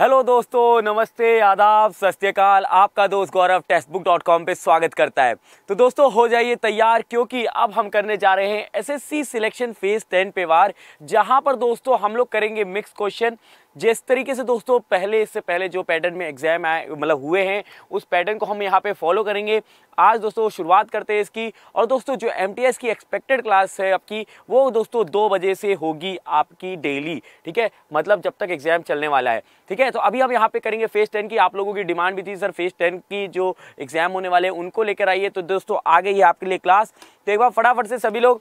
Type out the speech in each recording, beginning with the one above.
Hello दोस्तों नमस्ते आदाब सत्यकाल आपका दोस्त गौरव टेक्स्ट डॉट कॉम पर स्वागत करता है तो दोस्तों हो जाइए तैयार क्योंकि अब हम करने जा रहे हैं एसएससी सिलेक्शन फेज टेन पे वार जहां पर दोस्तों हम लोग करेंगे मिक्स क्वेश्चन जिस तरीके से दोस्तों पहले इससे पहले जो पैटर्न में एग्ज़ाम आए मतलब हुए हैं उस पैटर्न को हम यहाँ पे फॉलो करेंगे आज दोस्तों शुरुआत करते हैं इसकी और दोस्तों जो एम की एक्सपेक्टेड क्लास है आपकी वो दोस्तों दो बजे से होगी आपकी डेली ठीक है मतलब जब तक एग्ज़ाम चलने वाला है ठीक है तो अभी हम यहाँ पे करेंगे फेस टेन की आप लोगों की डिमांड भी थी सर फेस टेन की जो एग्ज़ाम होने वाले हैं उनको लेकर आइए तो दोस्तों आ गई है आपके लिए क्लास तो एक बार फटाफट से सभी लोग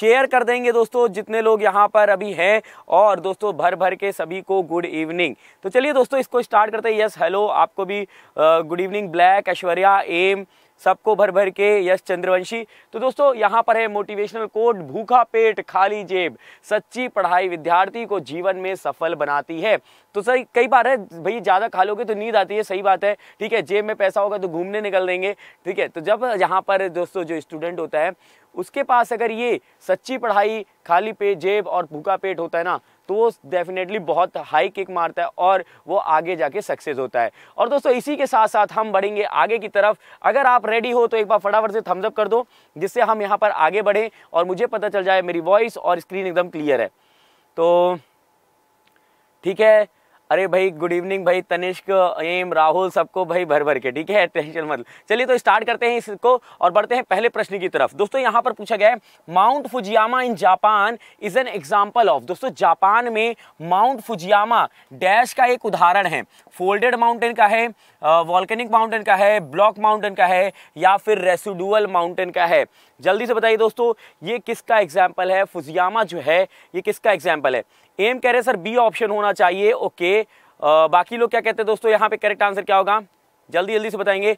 शेयर कर देंगे दोस्तों जितने लोग यहाँ पर अभी हैं और दोस्तों भर भर के सभी को गुड इवनिंग तो चलिए दोस्तों इसको स्टार्ट करते हैं यस हेलो आपको भी गुड इवनिंग ब्लैक ऐश्वर्या एम सबको भर भर के यश चंद्रवंशी तो दोस्तों यहाँ पर है मोटिवेशनल कोट भूखा पेट खाली जेब सच्ची पढ़ाई विद्यार्थी को जीवन में सफल बनाती है तो सही कई बार है भाई ज़्यादा खा लोगे तो नींद आती है सही बात है ठीक है जेब में पैसा होगा तो घूमने निकल देंगे ठीक है तो जब यहाँ पर दोस्तों जो स्टूडेंट होता है उसके पास अगर ये सच्ची पढ़ाई खाली पेट जेब और भूखा पेट होता है ना तो वो डेफिनेटली बहुत हाई किक मारता है और वो आगे जाके सक्सेस होता है और दोस्तों इसी के साथ साथ हम बढ़ेंगे आगे की तरफ अगर आप रेडी हो तो एक बार फटाफट से थम्सअप कर दो जिससे हम यहाँ पर आगे बढ़ें और मुझे पता चल जाए मेरी वॉइस और स्क्रीन एकदम क्लियर है तो ठीक है अरे भाई गुड इवनिंग भाई तनिष्क एम राहुल सबको भाई भर भर के ठीक है टेंशन मतलब चलिए तो स्टार्ट करते हैं इसको और बढ़ते हैं पहले प्रश्न की तरफ दोस्तों यहाँ पर पूछा गया है mount Fujiyama in Japan is an example of दोस्तों जापान में माउंट फुजियामा डैश का एक उदाहरण है फोल्डेड माउंटेन का है वॉल्केनिक माउंटेन का है ब्लॉक माउंटेन का है या फिर रेसिडुअल माउंटेन का है जल्दी से बताइए दोस्तों ये किसका एग्जाम्पल है फुजियामा जो है ये किसका एग्जाम्पल है एम कह रहे सर बी ऑप्शन होना चाहिए ओके आ, बाकी लोग क्या कहते हैं दोस्तों यहाँ पे करेक्ट आंसर क्या होगा जल्दी जल्दी से बताएंगे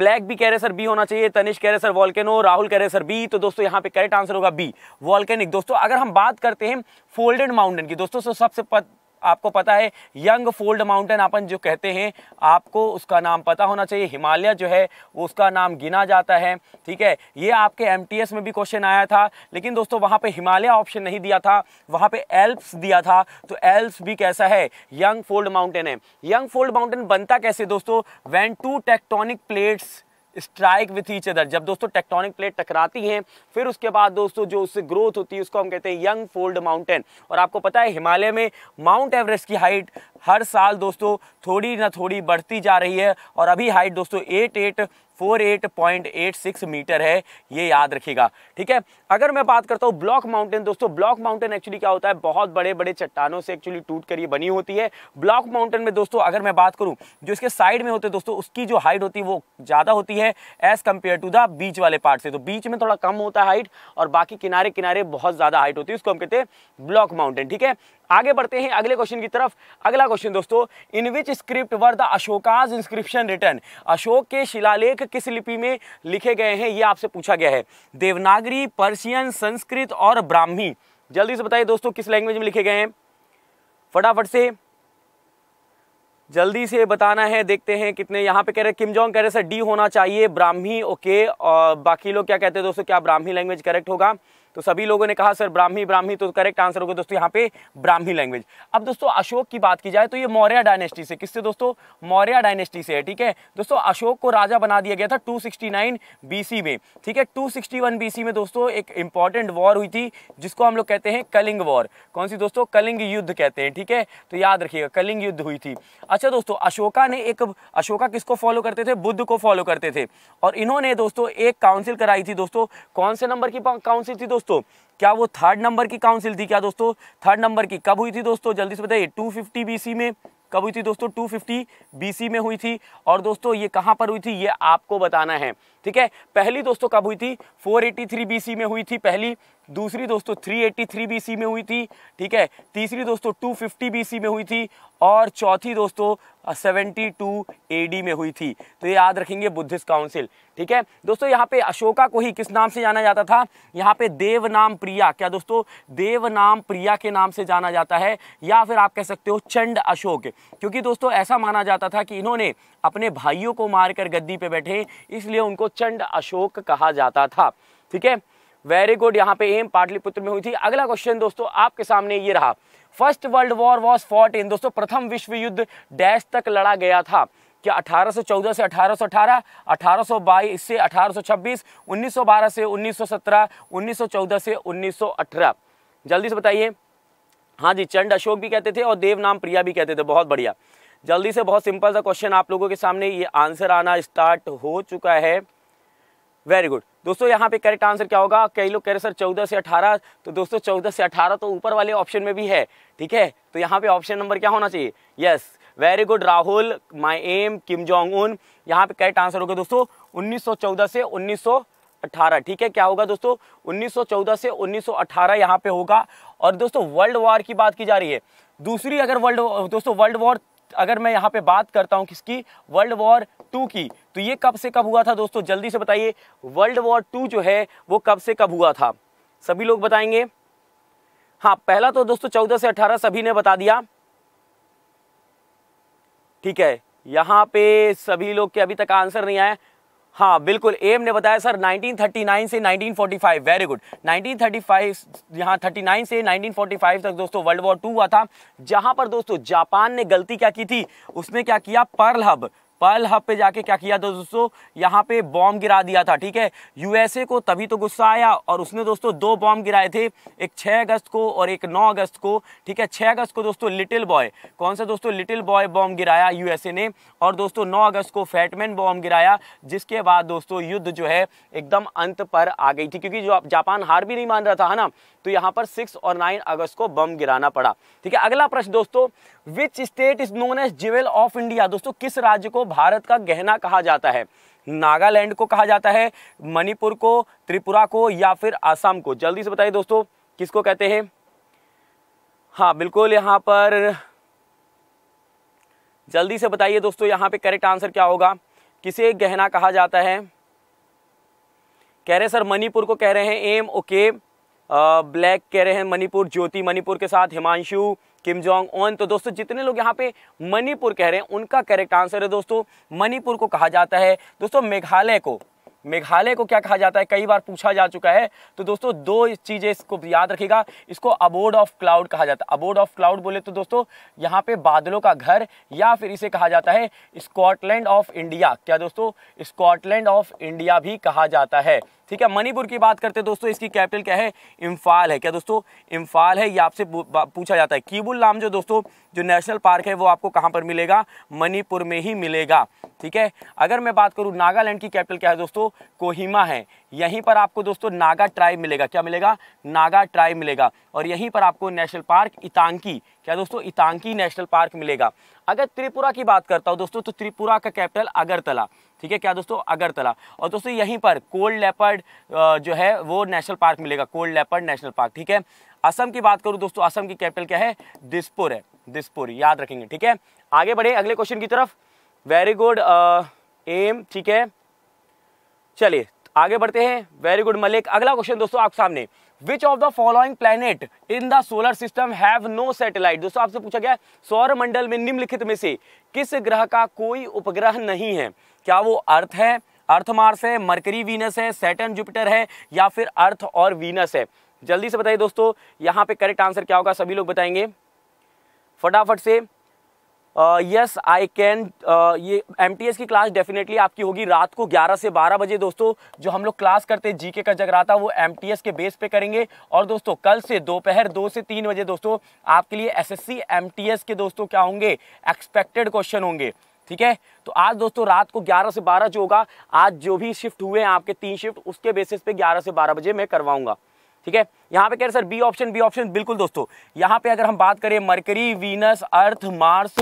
ब्लैक भी कह रहे सर बी होना चाहिए तनिष कह रहे सर वॉल्केनो राहुल कह रहे सर बी तो दोस्तों यहाँ पे करेक्ट आंसर होगा बी वॉल्केनिक दोस्तों अगर हम बात करते हैं फोल्डेड माउंटेन की दोस्तों तो सबसे आपको पता है यंग फोल्ड माउंटेन अपन जो कहते हैं आपको उसका नाम पता होना चाहिए हिमालय जो है वो उसका नाम गिना जाता है ठीक है ये आपके एम में भी क्वेश्चन आया था लेकिन दोस्तों वहाँ पर हिमालय ऑप्शन नहीं दिया था वहाँ पर एल्प्स दिया था तो एल्प्स भी कैसा है यंग फोल्ड माउंटेन है यंग फोल्ड माउंटेन बनता कैसे दोस्तों when two tectonic plates strike with each other जब दोस्तों टेक्टोनिक प्लेट टकराती हैं फिर उसके बाद दोस्तों जो उससे ग्रोथ होती है उसको हम कहते हैं यंग फोल्ड माउंटेन और आपको पता है हिमालय में माउंट एवरेस्ट की हाइट हर साल दोस्तों थोड़ी ना थोड़ी बढ़ती जा रही है और अभी हाइट दोस्तों एट एट 48.86 मीटर है ये याद रखिएगा ठीक है अगर मैं बात करता हूँ ब्लॉक माउंटेन दोस्तों ब्लॉक माउंटेन एक्चुअली क्या होता है बहुत बड़े बड़े चट्टानों से एक्चुअली टूट कर ये बनी होती है ब्लॉक माउंटेन में दोस्तों अगर मैं बात करूँ जो इसके साइड में होते दोस्तों उसकी जो हाइट होती है वो ज़्यादा होती है एज़ कम्पेयर टू द बीच वाले पार्ट से तो बीच में थोड़ा कम होता है हाइट और बाकी किनारे किनारे बहुत ज़्यादा हाइट होती है उसको हम कहते हैं ब्लॉक माउंटेन ठीक है आगे बढ़ते हैं अगले क्वेश्चन की तरफ अगला क्वेश्चन दोस्तों in which script were the Ashoka's inscription written Ashok के शिलालेख किस लिपि में लिखे गए हैं ये आपसे पूछा गया है देवनागरी पर्शियन संस्कृत और ब्राह्मी जल्दी से बताइए दोस्तों किस लैंग्वेज में लिखे गए हैं फटाफट से जल्दी से बताना है देखते हैं कितने यहाँ पे कह रहे किम जोंग कह रहे सर डी होना चाहिए ब्राह्मी ओके और बाकी लोग क्या कहते हैं दोस्तों क्या ब्राह्मी लैंग्वेज करेक्ट होगा तो सभी लोगों ने कहा सर ब्राह्मी ब्राह्मी तो करेक्ट आंसर होगा दोस्तों यहाँ पे ब्राह्मी लैंग्वेज अब दोस्तों अशोक की बात की जाए तो ये मौर्य डायनेस्टी से किससे दोस्तों मौर्य डायनेस्टी से है ठीक है दोस्तों अशोक को राजा बना दिया गया था 269 बीसी में ठीक है 261 सी में दोस्तों एक इंपॉर्टेंट वॉर हुई थी जिसको हम लोग कहते हैं कलिंग वॉर कौन सी दोस्तों कलिंग युद्ध कहते हैं ठीक है तो याद रखिएगा कलिंग युद्ध हुई थी अच्छा दोस्तों अशोका ने एक अशोका किसको फॉलो करते थे बुद्ध को फॉलो करते थे और इन्होंने दोस्तों एक काउंसिल कराई थी दोस्तों कौन से नंबर की काउंसिल थी दोस्तों दोस्तों क्या वो थर्ड नंबर की काउंसिल थी क्या दोस्तों थर्ड नंबर की कब हुई थी दोस्तों जल्दी से बताइए 250 फिफ्टी में कब हुई थी दोस्तों 250 बीसी में हुई थी और दोस्तों ये कहाँ पर हुई थी ये आपको बताना है ठीक है पहली दोस्तों कब हुई थी 483 बीसी में हुई थी पहली दूसरी दोस्तों 383 बीसी में हुई थी ठीक है तीसरी दोस्तों 250 बीसी में हुई थी और चौथी दोस्तों 72 एडी में हुई थी तो ये याद रखेंगे बुद्धिस्ट काउंसिल ठीक है दोस्तों यहाँ पे अशोका को ही किस नाम से जाना जाता था यहाँ पे देव नाम प्रिया क्या दोस्तों देव नाम प्रिया के नाम से जाना जाता है या फिर आप कह सकते हो चंड अशोक क्योंकि दोस्तों ऐसा माना जाता था कि इन्होंने अपने भाइयों को मारकर गद्दी पे बैठे इसलिए उनको चंड अशोक कहा जाता था ठीक है वेरी गुड यहाँ पे एम पाटलिपुत्र में हुई थी अगला क्वेश्चन दोस्तों आपके सामने ये रहा first world war was fought in दोस्तों प्रथम विश्व युद्ध डैश तक लड़ा गया था क्या 1814 से 1818, 1822 से 1826, 1912 से 1917, 1914 से 1918 जल्दी से बताइए हाँ जी चंड अशोक भी कहते थे और देव नाम प्रिया भी कहते थे बहुत बढ़िया जल्दी से बहुत सिंपल सा क्वेश्चन आप लोगों के सामने ये आंसर आना स्टार्ट हो चुका है वेरी गुड दोस्तों यहाँ पे करेक्ट आंसर क्या होगा कई लोग कह रहे सर चौदह से अठारह तो दोस्तों चौदह से अठारह तो ऊपर वाले ऑप्शन में भी है ठीक है तो यहाँ पे ऑप्शन नंबर क्या होना चाहिए yes very good Rahul my M Kim Jong Un यहाँ पे करेक्ट आंसर होगा दोस्तों चौदह से उन्नीस 1918 ठीक है क्या होगा दोस्तों 1914 से 1918 यहाँ पे होगा और दोस्तों वर्ल्ड वॉर की बात की जा रही है दूसरी अगर वर्ल्ड दोस्तों वर्ल्ड वॉर अगर मैं यहाँ पे बात करता हूँ किसकी वर्ल्ड वॉर टू की तो ये कब से कब हुआ था दोस्तों जल्दी से बताइए वर्ल्ड वॉर टू जो है वो कब से कब हुआ था सभी लोग बताएंगे हाँ पहला तो दोस्तों चौदह से अठारह सभी ने बता दिया ठीक है यहाँ पे सभी लोग के अभी तक आंसर नहीं आया हाँ बिल्कुल एम ने बताया सर 1939 से 1945 वेरी गुड 1935 थर्टी यहाँ थर्टी से 1945 तक दोस्तों वर्ल्ड वॉर टू हुआ था जहाँ पर दोस्तों जापान ने गलती क्या की थी उसने क्या किया पर्ल हब पर्ल हब पे जाके क्या किया था दोस्तों यहाँ पे बॉम्ब गिरा दिया था ठीक है यूएसए को तभी तो गुस्सा आया और उसने दोस्तों दो बॉम्ब गिराए थे एक 6 अगस्त को और एक 9 अगस्त को ठीक है 6 अगस्त को दोस्तों लिटिल बॉय कौन सा दोस्तों लिटिल बॉय बॉम्ब गिराया यूएसए ने और दोस्तों नौ अगस्त को फैटमैन बॉम्ब गिराया जिसके बाद दोस्तों युद्ध जो है एकदम अंत पर आ गई थी क्योंकि जो जापान हार भी नहीं मान रहा था है ना तो यहाँ पर सिक्स और नाइन अगस्त को बम गिराना पड़ा ठीक है अगला प्रश्न दोस्तों which state is known as jewel of India दोस्तों किस राज्य को भारत का गहना कहा जाता है नागालैंड को कहा जाता है मणिपुर को त्रिपुरा को या फिर आसाम को जल्दी से बताइए दोस्तों किसको कहते हैं हाँ बिल्कुल यहाँ पर जल्दी से बताइए दोस्तों यहाँ पे करेक्ट आंसर क्या होगा किसे गहना कहा जाता है कह रहे सर मणिपुर को कह रहे हैं एम ओके okay. ब्लैक कह रहे हैं मणिपुर ज्योति मणिपुर के साथ हिमांशु किम जोंग ओन तो दोस्तों जितने लोग यहाँ पे मणिपुर कह रहे हैं उनका करेक्ट आंसर है दोस्तों मणिपुर को कहा जाता है दोस्तों मेघालय को मेघालय को क्या कहा जाता है कई बार पूछा जा चुका है तो दोस्तों दो चीज़ें इसको याद रखिएगा इसको अबोर्ड ऑफ क्लाउड कहा जाता है अबोर्ड ऑफ क्लाउड बोले तो दोस्तों यहाँ पे बादलों का घर या फिर इसे कहा जाता है स्कॉटलैंड ऑफ इंडिया क्या दोस्तों स्कॉटलैंड ऑफ इंडिया भी कहा जाता है ठीक है मणिपुर की बात करते हैं दोस्तों इसकी कैपिटल क्या है इम्फाल है क्या दोस्तों इम्फाल है ये आपसे पूछा जाता है कीबुल नाम जो दोस्तों जो नेशनल पार्क है वो आपको कहाँ पर मिलेगा मणिपुर में ही मिलेगा ठीक है अगर मैं बात करूँ नागालैंड की कैपिटल क्या है दोस्तों कोहिमा है यहीं पर आपको दोस्तों नागा ट्राइब मिलेगा क्या मिलेगा नागा ट्राइब मिलेगा और यहीं पर आपको नेशनल पार्क इतांकी क्या दोस्तों इतांकी नेशनल पार्क मिलेगा अगर त्रिपुरा की बात करता हूँ दोस्तों तो त्रिपुरा का कैपिटल अगरतला ठीक है क्या दोस्तों अगरतला और दोस्तों यहीं पर कोल्ड लेपर्ड जो है वो नेशनल पार्क मिलेगा कोल्ड लेपर्ड नेशनल पार्क ठीक है असम की बात करूँ दोस्तों असम की कैपिटल क्या है दिसपुर है दिसपुर याद रखेंगे ठीक है आगे बढ़े अगले क्वेश्चन की तरफ वेरी गुड एम ठीक है चलिए आगे बढ़ते हैं वेरी गुड मलिक अगला क्वेश्चन दोस्तों आप सामने which of the following planet in the solar system have no satellite दोस्तों आपसे पूछा गया सौर मंडल में निम्नलिखित में से किस ग्रह का कोई उपग्रह नहीं है क्या वो अर्थ है अर्थ मार्स है मरकरी वीनस है सैटन जुपिटर है या फिर अर्थ और वीनस है जल्दी से बताइए दोस्तों यहाँ पे करेक्ट आंसर क्या होगा सभी लोग बताएंगे फटाफट से यस आई कैन ये एम की क्लास डेफिनेटली आपकी होगी रात को 11 से 12 बजे दोस्तों जो हम लोग क्लास करते हैं जीके का जगराता वो एम के बेस पे करेंगे और दोस्तों कल से दोपहर दो से तीन बजे दोस्तों आपके लिए एस एस के दोस्तों क्या होंगे एक्सपेक्टेड क्वेश्चन होंगे ठीक है तो आज दोस्तों रात को 11 से 12 जो होगा आज जो भी शिफ्ट हुए हैं आपके तीन शिफ्ट उसके बेसिस पे 11 से 12 बजे मैं करवाऊंगा ठीक है यहाँ पे कह रहे sir B option B option बिल्कुल दोस्तों यहाँ पे अगर हम बात करें Mercury Venus earth Mars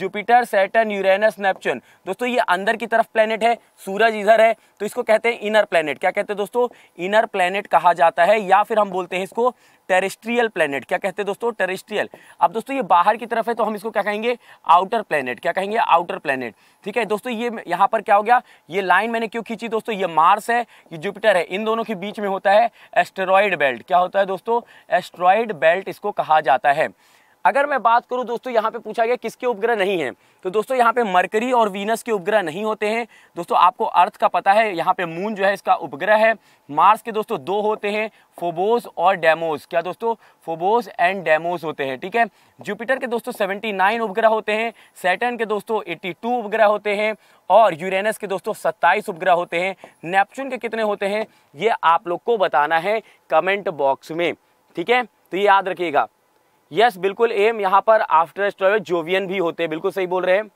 Jupiter Saturn Uranus Neptune दोस्तों ये अंदर की तरफ प्लेनेट है सूरज इधर है तो इसको कहते हैं इनर प्लेनेट क्या कहते हैं दोस्तों इनर प्लेनेट कहा जाता है या फिर हम बोलते हैं इसको टेरेस्ट्रियल प्लेनेट क्या कहते हैं दोस्तों टेरेस्ट्रियल अब दोस्तों ये बाहर की तरफ है तो हम इसको क्या कहेंगे आउटर प्लेनेट क्या कहेंगे आउटर प्लेनेट ठीक है दोस्तों ये यहाँ पर क्या हो गया ये लाइन मैंने क्यों खींची दोस्तों ये मार्स है ये जुपिटर है इन दोनों के बीच में होता है एस्ट्रॉयड बेल्ट क्या होता है दोस्तों एस्ट्रॉयड बेल्ट इसको कहा जाता है अगर मैं बात करूं दोस्तों यहाँ पे पूछा गया किसके उपग्रह नहीं हैं तो दोस्तों यहाँ पे मरकरी और वीनस के उपग्रह नहीं होते हैं दोस्तों आपको अर्थ का पता है यहाँ पे मून जो है इसका उपग्रह है मार्स के दोस्तों दो होते हैं फोबोस और डेमोस क्या दोस्तों फोबोस एंड डेमोस होते हैं ठीक है जुपिटर के दोस्तों सेवेंटी उपग्रह होते हैं सेटन के दोस्तों एट्टी उपग्रह होते हैं और यूरेनस के दोस्तों सत्ताईस उपग्रह होते हैं नेपचून के कितने होते हैं ये आप लोग को बताना है कमेंट बॉक्स में ठीक है तो ये याद रखिएगा यस बिल्कुल एम यहाँ पर आफ्टर एस्ट्रॉयड जोवियन भी होते हैं बिल्कुल सही बोल रहे हैं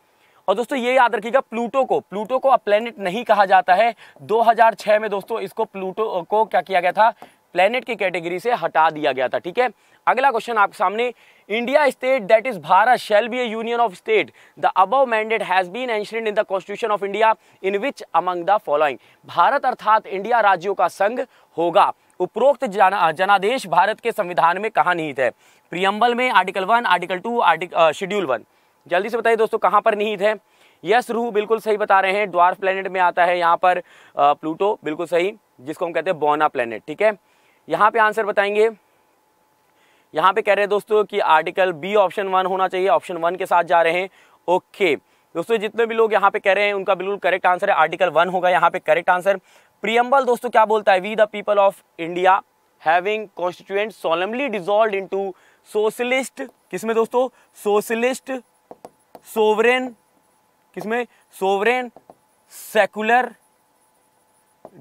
और दोस्तों ये याद रखिएगा प्लूटो को प्लूटो को प्लेनेट नहीं कहा जाता है 2006 में दोस्तों इसको प्लूटो को क्या किया गया था प्लेनेट की कैटेगरी से हटा दिया गया था ठीक है अगला क्वेश्चन आपके सामने India state that is Bharat shall be a union of state the above mandate has been enshrined in the constitution of India in which among the following Bharat अर्थात इंडिया राज्यों का संघ होगा उपरोक्त जनादेश भारत के संविधान में कहाँ निहित है प्रियम्बल में article one article two article schedule one जल्दी से बताइए दोस्तों कहाँ पर निहित है यस रूह बिल्कुल सही बता रहे हैं ड्वार्फ प्लेनेट में आता है यहाँ पर प्लूटो बिल्कुल सही जिसको हम कहते हैं बोना प्लेनेट ठीक है यहाँ पे आंसर बताएंगे यहाँ पे कह रहे हैं दोस्तों कि आर्टिकल बी ऑप्शन वन होना चाहिए ऑप्शन वन के साथ जा रहे हैं ओके दोस्तों जितने भी लोग यहाँ पे कह रहे हैं उनका बिल्कुल करेक्ट आंसर है आर्टिकल वन होगा यहाँ पे करेक्ट आंसर प्रियम्बल दोस्तों क्या बोलता है we the people of India having constituent solemnly in to socialist किसमें दोस्तों सोशलिस्ट सोवरेन किसमें sovereign secular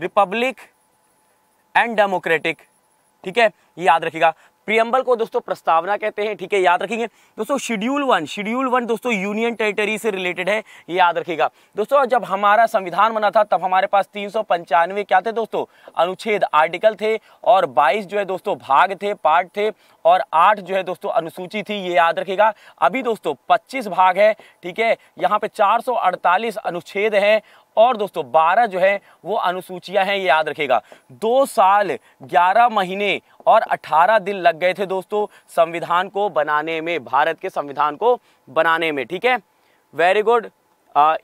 republic and democratic ठीक है ये याद रखिएगा प्रियम्बल को दोस्तों प्रस्तावना कहते हैं ठीक है याद रखेंगे दोस्तों शेड्यूल वन शेड्यूल वन दोस्तों यूनियन टेरिटरी से रिलेटेड है ये याद रखेगा दोस्तों जब हमारा संविधान बना था तब हमारे पास तीन क्या थे दोस्तों अनुच्छेद आर्टिकल थे और बाईस जो है दोस्तों भाग थे पार्ट थे और आठ जो है दोस्तों अनुसूची थी ये याद रखेगा अभी दोस्तों पच्चीस भाग है ठीक है यहाँ पे चार अनुच्छेद है और दोस्तों बारह जो है वो अनुसूचियां हैं ये याद रखेगा दो साल ग्यारह महीने और अठारह दिन लग गए थे दोस्तों संविधान को बनाने में भारत के संविधान को बनाने में ठीक है very good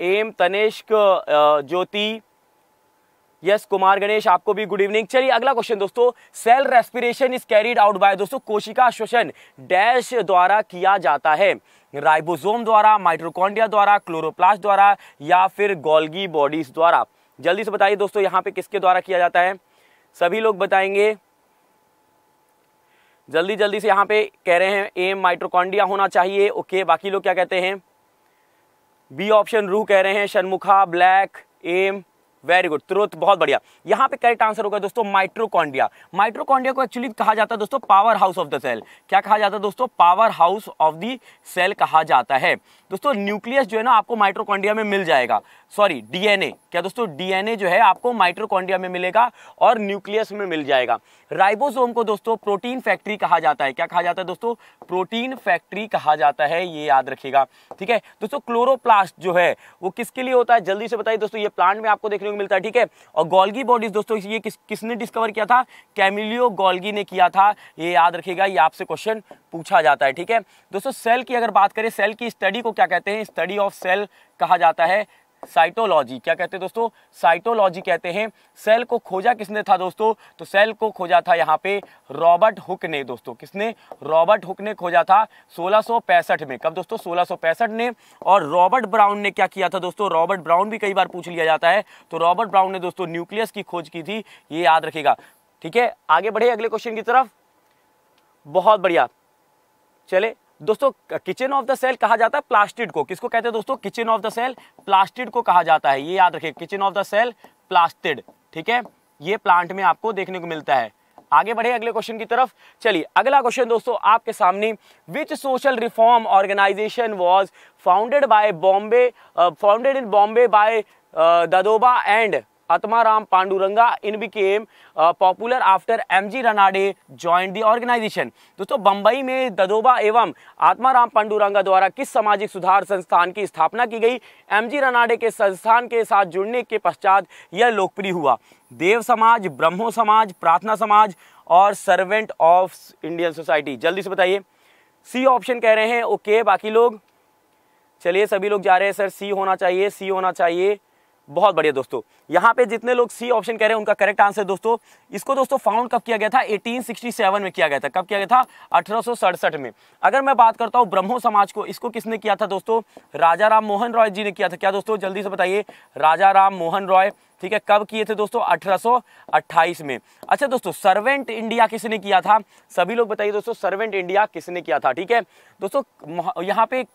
M Tanesh Jyoti yes Kumar Ganesh आपको भी गुड इवनिंग चलिए अगला क्वेश्चन दोस्तों cell respiration is carried out by दोस्तों कोशिका श्वसन डैश द्वारा किया जाता है राइबोसोम द्वारा माइट्रोकॉन्डिया द्वारा क्लोरोप्लास्ट द्वारा या फिर गोल्गी बॉडीज द्वारा जल्दी से बताइए दोस्तों यहाँ पे किसके द्वारा किया जाता है सभी लोग बताएंगे जल्दी जल्दी से यहाँ पे कह रहे हैं एम माइट्रोकॉन्डिया होना चाहिए ओके बाकी लोग क्या कहते हैं बी ऑप्शन रू कह रहे हैं Shanmukha black M very good तुरंत बहुत बढ़िया यहाँ पे करेक्ट आंसर होगा दोस्तों माइट्रोकॉन्डिया माइट्रोकॉन्डिया को एक्चुअली कहा जाता है दोस्तों power house of the cell क्या कहा जाता है दोस्तों power house of the cell कहा जाता है दोस्तों न्यूक्लियस जो है ना आपको माइट्रोकॉन्डिया में मिल जाएगा सॉरी डीएनए क्या दोस्तों डीएनए जो है आपको माइट्रोकॉन्डिया में मिलेगा और न्यूक्लियस में मिल जाएगा राइबोसोम को दोस्तों प्रोटीन फैक्ट्री कहा जाता है क्या कहा जाता है दोस्तों प्रोटीन फैक्ट्री कहा जाता है ये याद रखिएगा ठीक है दोस्तों क्लोरोप्लास्ट जो है वो किसके लिए होता है जल्दी से बताइए दोस्तों ये प्लांट में आपको देखने को मिलता है ठीक है और गोल्गी बॉडीज दोस्तों ये किस किसने डिस्कवर किया था कैमिलियो गोल्गी ने किया था ये याद रखेगा ये आपसे क्वेश्चन पूछा जाता है ठीक है दोस्तों सेल की अगर बात करें सेल की स्टडी को क्या कहते हैं स्टडी ऑफ सेल कहा जाता है साइटोलॉजी क्या कहते हैं दोस्तों साइटोलॉजी कहते हैं सेल को खोजा किसने था दोस्तों तो सेल को खोजा था यहाँ पे रॉबर्ट हुक ने दोस्तों किसने रॉबर्ट हुक ने खोजा था सोलह में कब दोस्तों सोलह ने और रॉबर्ट ब्राउन ने क्या किया था दोस्तों रॉबर्ट ब्राउन भी कई बार पूछ लिया जाता है तो रॉबर्ट ब्राउन ने दोस्तों न्यूक्लियस की खोज की थी ये याद रखेगा ठीक है आगे बढ़े अगले क्वेश्चन की तरफ बहुत बढ़िया चले दोस्तों किचन ऑफ द सेल कहा जाता है प्लास्टिड को किसको कहते हैं दोस्तों kitchen of the cell plastid को कहा जाता है ये याद रखिए kitchen of the cell plastid ठीक है ये प्लांट में आपको देखने को मिलता है आगे बढ़े अगले क्वेश्चन की तरफ चलिए अगला क्वेश्चन दोस्तों आपके सामने which social reform organisation was founded by Bombay founded in Bombay by Dadoba and Atmaram Pandurang in became popular after after M.G. Ranade joined the दोस्तों बम्बई में ददोबा एवं आत्माराम पांडुरंगा द्वारा किस सामाजिक सुधार संस्थान की स्थापना की गई एमजी रनाडे के संस्थान के साथ जुड़ने के पश्चात यह लोकप्रिय हुआ देव समाज ब्रह्मो समाज प्रार्थना समाज और सर्वेंट ऑफ इंडियन सोसाइटी जल्दी से बताइए सी ऑप्शन कह रहे हैं ओके बाकी लोग चलिए सभी लोग जा रहे हैं सर सी होना चाहिए सी होना चाहिए बहुत बढ़िया दोस्तों यहाँ पे जितने लोग सी ऑप्शन कह रहे हैं उनका करेक्ट आंसर दोस्तों इसको दोस्तों फाउंड कब किया गया था 1867 में किया गया था कब किया गया था अठारह में अगर मैं बात करता हूँ ब्रह्मो समाज को इसको किसने किया था दोस्तों राजा राम मोहन रॉय जी ने किया था क्या दोस्तों जल्दी से बताइए राजा राम मोहन रॉय ठीक है कब किए थे दोस्तों अठारह में अच्छा दोस्तों सर्वेंट इंडिया किसने किया था सभी लोग बताइए दोस्तों सर्वेंट इंडिया किसने किया था ठीक है दोस्तों यहाँ पे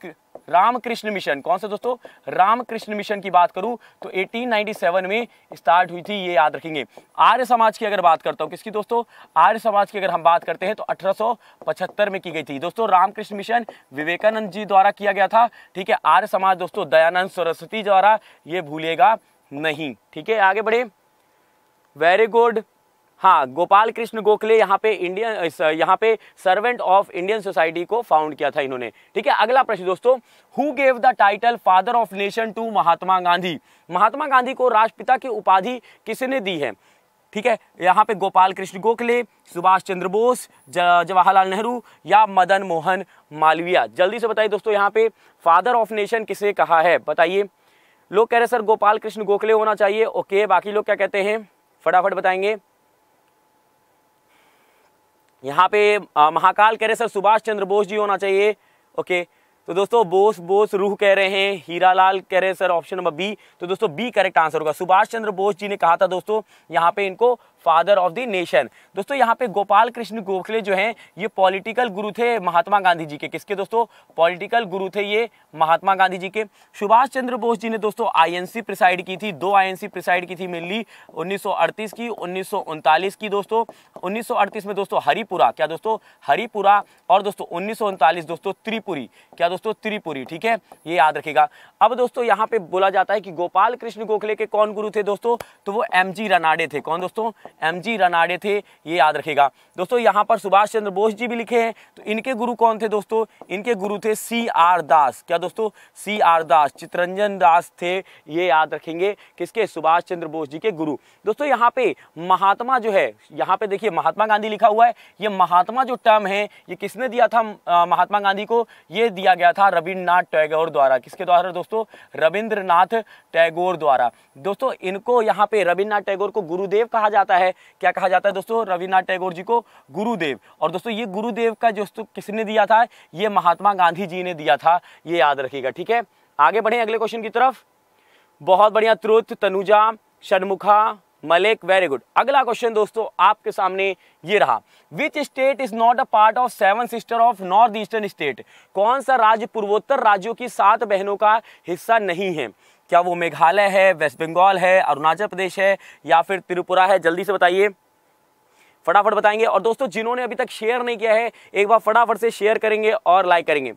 रामकृष्ण मिशन कौन सा दोस्तों रामकृष्ण मिशन की बात करूं तो 1897 में स्टार्ट हुई थी ये याद रखेंगे आर्य समाज की अगर बात करता हूं किसकी दोस्तों आर्य समाज की अगर हम बात करते हैं तो 1875 में की गई थी दोस्तों रामकृष्ण मिशन विवेकानंद जी द्वारा किया गया था ठीक है आर्य समाज दोस्तों दयानंद सरस्वती द्वारा ये भूलिएगा नहीं ठीक है आगे बढ़े वेरी गुड हाँ गोपाल कृष्ण गोखले यहाँ पे इंडियन यहाँ पे सर्वेंट ऑफ इंडियन सोसाइटी को फाउंड किया था इन्होंने ठीक है अगला प्रश्न दोस्तों who gave the title father of nation to Mahatma Gandhi Mahatma Gandhi को राष्ट्रपिता की उपाधि किसने दी है ठीक है यहाँ पे गोपाल कृष्ण गोखले सुभाष चंद्र बोस जवाहरलाल नेहरू या मदन मोहन मालवीय जल्दी से बताइए दोस्तों यहाँ पे फादर ऑफ नेशन किसे कहा है बताइए लोग कह रहे सर गोपाल कृष्ण गोखले होना चाहिए ओके बाकी लोग क्या कहते हैं फटाफट बताएंगे यहाँ पे आ, महाकाल कह रहे सर सुभाष चंद्र बोस जी होना चाहिए ओके तो दोस्तों बोस बोस रूह कह रहे हैं हीरालाल कह रहे सर ऑप्शन नंबर बी तो दोस्तों बी करेक्ट आंसर होगा सुभाष चंद्र बोस जी ने कहा था दोस्तों यहाँ पे इनको फादर ऑफ द नेशन दोस्तों यहाँ पे गोपाल कृष्ण गोखले जो हैं ये पॉलिटिकल गुरु थे महात्मा गांधी जी के किसके दोस्तों पॉलिटिकल गुरु थे ये महात्मा गांधी जी के सुभाष चंद्र बोस जी ने दोस्तों आईएनसी प्रिसाइड की थी दो आईएनसी प्रिसाइड की थी मिली 1938 की उन्नीस की दोस्तों उन्नीस में दोस्तों हरिपुरा क्या दोस्तों हरिपुरा और दोस्तों उन्नीस दोस्तों त्रिपुरी क्या दोस्तों त्रिपुरी ठीक है ये याद रखेगा अब दोस्तों यहाँ पे बोला जाता है कि गोपाल कृष्ण गोखले के कौन गुरु थे दोस्तों तो वो एम जी रनाडे थे कौन दोस्तों एम जी रनाडे थे ये याद रखेगा दोस्तों यहाँ पर सुभाष चंद्र बोस जी भी लिखे हैं तो इनके गुरु कौन थे दोस्तों इनके गुरु थे सी आर दास क्या दोस्तों सी आर दास चित्रंजन दास थे ये याद रखेंगे किसके सुभाष चंद्र बोस जी के गुरु दोस्तों यहाँ पे महात्मा जो है यहाँ पे देखिए महात्मा गांधी लिखा हुआ है ये महात्मा जो टर्म है ये किसने दिया था महात्मा गांधी को ये दिया गया था रविन्द्रनाथ टैगोर द्वारा किसके द्वारा दोस्तों रविंद्रनाथ टैगोर द्वारा दोस्तों इनको यहाँ पे रविन्द्रनाथ टैगोर को गुरुदेव कहा जाता है है क्या कहा जाता है दोस्तों रविनाथ टैगोर जी को गुरुदेव और दोस्तों ये गुरुदेव का दोस्तों किसने दिया था ये महात्मा गांधी जी ने दिया था ये याद रखिएगा ठीक है आगे बढ़े अगले क्वेश्चन की तरफ बहुत बढ़िया त्रुत तनुजा षणमुखा मलिक वेरी गुड अगला क्वेश्चन दोस्तों आपके सामने ये रहा which state is not a part of seven sister of north eastern state कौन सा राज्य पूर्वोत्तर राज्यों की सात बहनों का हिस्सा नहीं है क्या वो मेघालय है वेस्ट बंगाल है अरुणाचल प्रदेश है या फिर त्रिपुरा है जल्दी से बताइए फटाफट बताएंगे और दोस्तों जिन्होंने अभी तक शेयर नहीं किया है एक बार फटाफट से शेयर करेंगे और लाइक करेंगे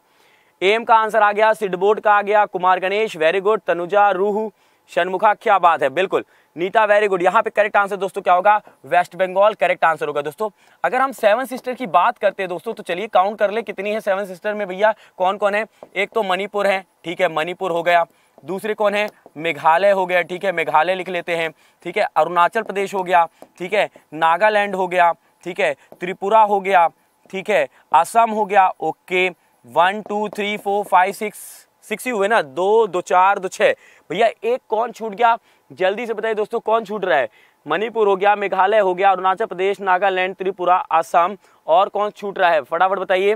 एम का आंसर आ गया सिडबोर्ड का आ गया कुमार गणेश वेरी गुड तनुजा रूह शनमुखा क्या बात है बिल्कुल नीता वेरी गुड यहाँ पे करेक्ट आंसर दोस्तों क्या होगा वेस्ट बंगाल करेक्ट आंसर होगा दोस्तों अगर हम सेवन सिस्टर की बात करते हैं दोस्तों तो चलिए काउंट कर ले कितनी है सेवन सिस्टर में भैया कौन कौन है एक तो मणिपुर है ठीक है मणिपुर हो गया दूसरे कौन है मेघालय हो गया ठीक है मेघालय लिख लेते हैं ठीक है अरुणाचल प्रदेश हो गया ठीक है नागालैंड हो गया ठीक है त्रिपुरा हो गया ठीक है असम हो गया okay one two three four five six six ही हुए ना दो दो चार दो छः भैया एक कौन छूट गया जल्दी से बताइए दोस्तों कौन छूट रहा है मणिपुर हो गया मेघालय हो गया अरुणाचल प्रदेश नागालैंड त्रिपुरा असम और कौन छूट रहा है फटाफट बताइए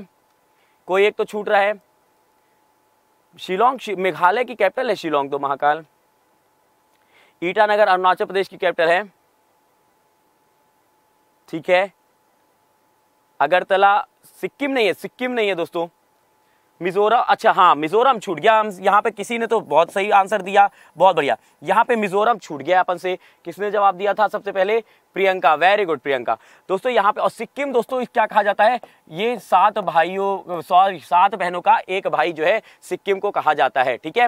कोई एक तो छूट रहा है शिलोंग मेघालय की कैपिटल है शिलोंग तो महाकाल ईटानगर अरुणाचल प्रदेश की कैपिटल है ठीक है अगरतला सिक्किम नहीं है सिक्किम नहीं है दोस्तों मिजोरम अच्छा हाँ मिजोरम छूट गया हम यहाँ पे किसी ने तो बहुत सही आंसर दिया बहुत बढ़िया यहाँ पे मिजोरम छूट गया अपन से किसने जवाब दिया था सबसे पहले प्रियंका वेरी गुड प्रियंका दोस्तों यहाँ पे और सिक्किम दोस्तों क्या कहा जाता है ये सात भाइयों सॉरी सात बहनों का एक भाई जो है सिक्किम को कहा जाता है ठीक है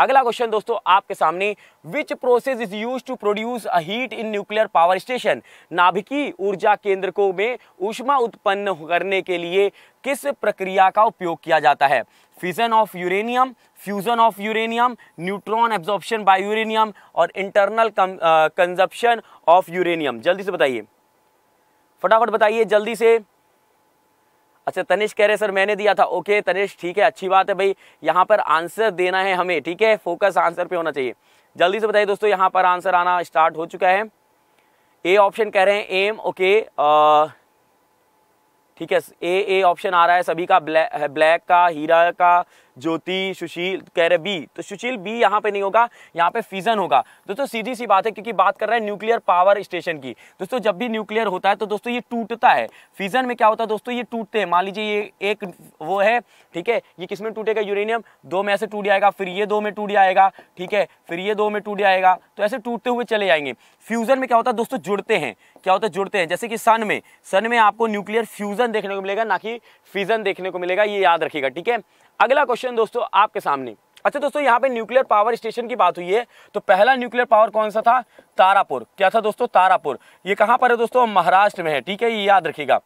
अगला क्वेश्चन दोस्तों आपके सामने which process is use to produce a heat in nuclear power station नाभिकीय ऊर्जा केंद्र को में ऊष्मा उत्पन्न करने के लिए किस प्रक्रिया का उपयोग किया जाता है fission of uranium fusion of uranium neutron absorption by uranium और इंटरनल कंजप्शन ऑफ यूरेनियम जल्दी से बताइए फटाफट बताइए जल्दी से अच्छा तनिष कह रहे सर मैंने दिया था ओके तनिष ठीक है अच्छी बात है भाई यहाँ पर आंसर देना है हमें ठीक है फोकस आंसर पे होना चाहिए जल्दी से बताइए दोस्तों यहाँ पर आंसर आना स्टार्ट हो चुका है ए ऑप्शन कह रहे हैं एम ओके ठीक है ए ए ऑप्शन आ रहा है सभी का ब्लैक ब्लैक का हीरा का ज्योति सुशील कह रहे बी तो सुशील बी यहाँ पे नहीं होगा यहाँ पे फिजन होगा दोस्तों सीधी सी बात है क्योंकि बात कर रहे हैं न्यूक्लियर पावर स्टेशन की दोस्तों जब भी न्यूक्लियर होता है तो दोस्तों ये टूटता है फिजन में क्या होता है दोस्तों ये टूटते हैं मान लीजिए ये एक वो है ठीक है ये किस में टूटेगा यूरेनियम दो में ऐसे टूट जाएगा फिर ये दो में टूट जाएगा ठीक है फिर ये दो में टूट जाएगा तो ऐसे टूटते हुए चले जाएंगे फ्यूजन में क्या होता है दोस्तों जुड़ते हैं क्या होता है जुड़ते हैं जैसे कि सन में सन में आपको न्यूक्लियर फ्यूजन देखने को मिलेगा ना कि फिजन देखने को मिलेगा ये याद रखिएगा ठीक है अगला क्वेश्चन दोस्तों आपके सामने अच्छा दोस्तों यहाँ पे न्यूक्लियर पावर स्टेशन की बात हुई है तो पहला न्यूक्लियर पावर कौन सा था तारापुर क्या था दोस्तों तारापुर ये कहाँ पर है दोस्तों महाराष्ट्र में है ठीक है ये याद रखिएगा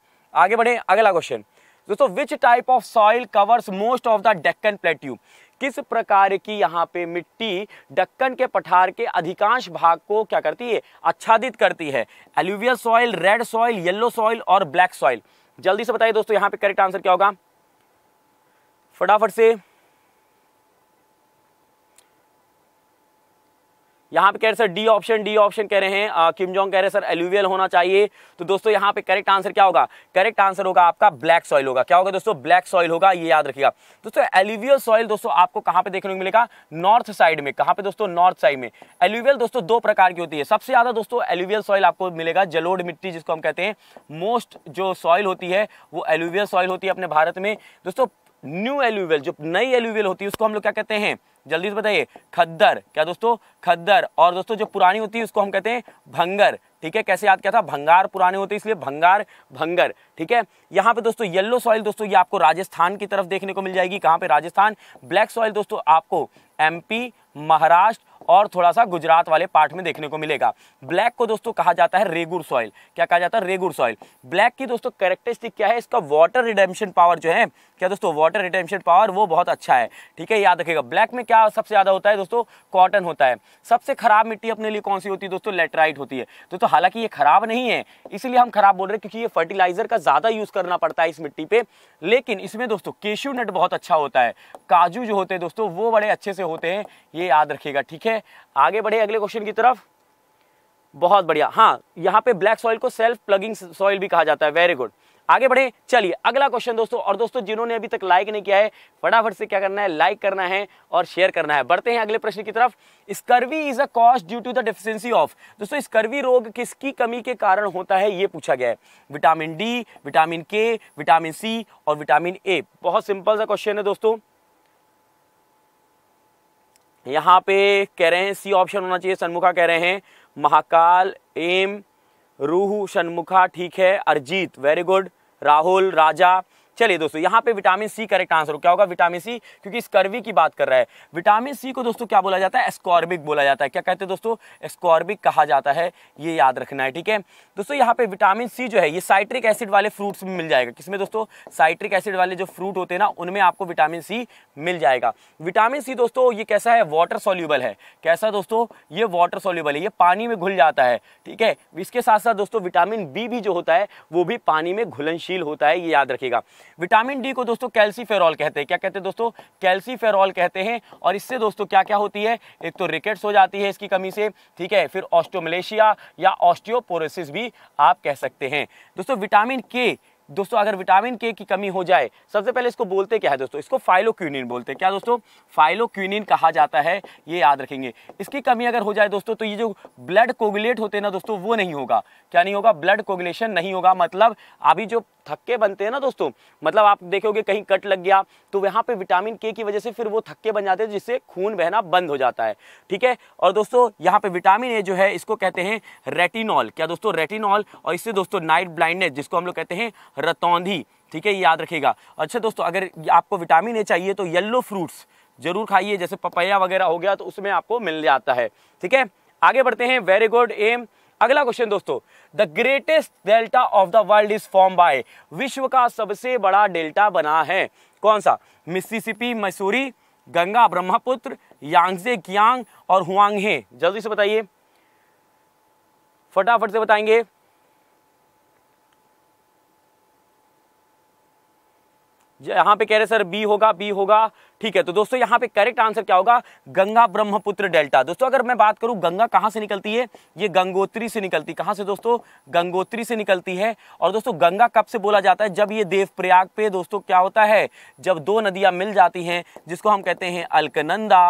आगे बढ़े अगला क्वेश्चन दोस्तों which type of soil covers most of the Deccan plateau किस प्रकार की यहाँ पे मिट्टी डक्कन के पठार के अधिकांश भाग को क्या करती है आच्छादित करती है alluvial soil red soil yellow soil और ब्लैक सॉइल जल्दी से बताइए दोस्तों यहाँ पे करेक्ट आंसर क्या होगा फटाफट से यहाँ पे कह रहे sir D option D option कह रहे हैं किम जोंग कह रहे सर एल्यूवियल होना चाहिए तो दोस्तों यहाँ पे करेक्ट आंसर क्या होगा करेक्ट आंसर होगा आपका ब्लैक सॉइल होगा क्या होगा दोस्तों ब्लैक सॉइल होगा ये याद रखिएगा दोस्तों एल्यूवियल सॉइल दोस्तों आपको कहाँ पे देखने को मिलेगा नॉर्थ साइड में कहाँ पे दोस्तों नॉर्थ साइड में एल्यूवियल दोस्तों दो प्रकार की होती है सबसे ज्यादा दोस्तों एल्यूवियल सॉइल आपको मिलेगा जलोड मिट्टी जिसको हम कहते हैं मोस्ट जो सॉइल होती है वो एल्यूवियल सॉइल होती है अपने भारत में दोस्तों न्यू एल्यूवेल जो नई एल्यूवेल होती है उसको हम लोग क्या कहते हैं जल्दी से बताइए खद्दर क्या दोस्तों खद्दर और दोस्तों जो पुरानी होती है उसको हम कहते हैं भंगर ठीक है कैसे याद किया था भंगार पुराने होते इसलिए भंगार भंगर ठीक है यहाँ पे दोस्तों येलो सॉइल दोस्तों ये आपको राजस्थान की तरफ देखने को मिल जाएगी कहाँ पे राजस्थान ब्लैक सॉइल दोस्तों आपको एमपी महाराष्ट्र और थोड़ा सा गुजरात वाले पार्ट में देखने को मिलेगा ब्लैक को दोस्तों कहा जाता है रेगुर सॉइल क्या कहा जाता है रेगुर सॉइल ब्लैक की दोस्तों कैरेक्टरिस्टिक क्या है इसका वाटर रिडेम्शन पावर जो है क्या दोस्तों वाटर रिडेम्शन पावर वो बहुत अच्छा है ठीक है याद रखेगा ब्लैक में क्या क्या सबसे ज़्यादा होता है दोस्तों कॉटन होता है सबसे खराब मिट्टी अपने लिए कौन सी होती है दोस्तों लेटराइट होती है दोस्तों तो हालांकि ये खराब नहीं है इसीलिए हम खराब बोल रहे हैं क्योंकि ये फर्टिलाइजर का ज़्यादा यूज़ करना पड़ता है इस मिट्टी पे लेकिन इसमें दोस्तों केशू नट बहुत अच्छा होता है काजू जो होते हैं दोस्तों वो बड़े अच्छे से होते हैं ये याद रखेगा ठीक है आगे बढ़े अगले क्वेश्चन की तरफ बहुत बढ़िया हाँ यहाँ पे ब्लैक सॉइल को सेल्फ प्लगिंग सॉइल भी कहा जाता है वेरी गुड आगे बढ़े चलिए अगला क्वेश्चन दोस्तों और दोस्तों जिन्होंने अभी तक लाइक नहीं किया है फटाफट से क्या करना है लाइक करना है और शेयर करना है बढ़ते हैं अगले प्रश्न की तरफ scurvy is a cause due to the deficiency of दोस्तों स्कर्वी रोग किसकी कमी के कारण होता है ये पूछा गया है vitamin D vitamin K vitamin C और विटामिन ए बहुत सिंपल सा क्वेश्चन है दोस्तों यहाँ पे कह रहे हैं सी ऑप्शन होना चाहिए सन्मुखा कह रहे हैं महाकाल एम रूह सन्मुखा ठीक है अरजीत वेरी गुड राहुल राजा चलिए दोस्तों यहाँ पे विटामिन सी करेक्ट आंसर हो क्या होगा विटामिन सी क्योंकि कर्वी की बात कर रहा है विटामिन सी को दोस्तों क्या बोला जाता है स्कॉर्बिक बोला जाता है क्या कहते हैं दोस्तों स्कॉर्बिक कहा जाता है ये याद रखना है ठीक है दोस्तों यहाँ पे विटामिन सी जो है ये साइट्रिक एसिड वाले फ्रूट्स में मिल जाएगा किसमें दोस्तों साइट्रिक एसिड वाले जो फ्रूट होते हैं ना उनमें आपको विटामिन सी मिल जाएगा विटामिन सी दोस्तों ये कैसा है वाटर सोल्यूबल है कैसा दोस्तों ये वाटर सोल्यूबल है ये पानी में घुल जाता है ठीक है इसके साथ साथ दोस्तों विटामिन बी भी जो होता है वो भी पानी में घुलनशील होता है ये याद रखेगा विटामिन डी को दोस्तों कैल्सीफेरॉल कहते हैं क्या कहते हैं दोस्तों कैल्सीफेरॉल कहते हैं और इससे दोस्तों क्या क्या होती है एक तो रिकेट्स हो जाती है इसकी कमी से ठीक है फिर ऑस्टोमलेशिया या ऑस्टियोपोरोसिस भी आप कह सकते हैं दोस्तों विटामिन के दोस्तों अगर विटामिन के की कमी हो जाए सबसे पहले इसको बोलते क्या है दोस्तों इसको फाइलोक्विनिन बोलते हैं क्या दोस्तों फाइलोक्विनिन कहा जाता है ये याद रखेंगे इसकी कमी अगर हो जाए दोस्तों तो ये जो ब्लड कोगुलेट होते हैं ना दोस्तों वो नहीं होगा क्या नहीं होगा ब्लड कोगुलेशन नहीं होगा मतलब अभी जो थक्के बनते हैं ना दोस्तों मतलब आप देखोगे कहीं कट लग गया तो वहाँ पे विटामिन के की वजह से फिर वो थक्के बन जाते हैं जिससे खून बहना बंद हो जाता है ठीक है और दोस्तों यहाँ पे विटामिन ए जो है इसको कहते हैं रेटिनॉल क्या दोस्तों रेटिनॉल और इससे दोस्तों नाइट ब्लाइंडनेस जिसको हम लोग कहते हैं रतौंधी ठीक है याद रखेगा अच्छा दोस्तों अगर आपको विटामिन ए चाहिए तो येल्लो फ्रूट्स जरूर खाइए जैसे पपैया वगैरह हो गया तो उसमें आपको मिल जाता है ठीक है आगे बढ़ते हैं वेरी गुड एम अगला क्वेश्चन दोस्तों the greatest delta of the world is form by विश्व का सबसे बड़ा डेल्टा बना है कौन सा Mississippi Missouri Ganga Brahmaputra Yangtze Kiang और हुआंगे जल्दी से बताइए फटाफट से बताएंगे यहाँ पे कह रहे सर बी होगा बी होगा ठीक है तो दोस्तों यहाँ पे करेक्ट आंसर क्या होगा गंगा ब्रह्मपुत्र डेल्टा दोस्तों अगर मैं बात करूँ गंगा कहाँ से निकलती है ये गंगोत्री से निकलती है कहाँ से दोस्तों गंगोत्री से निकलती है और दोस्तों गंगा कब से बोला जाता है जब ये देवप्रयाग पे दोस्तों क्या होता है जब दो नदियाँ मिल जाती हैं जिसको हम कहते हैं अलकनंदा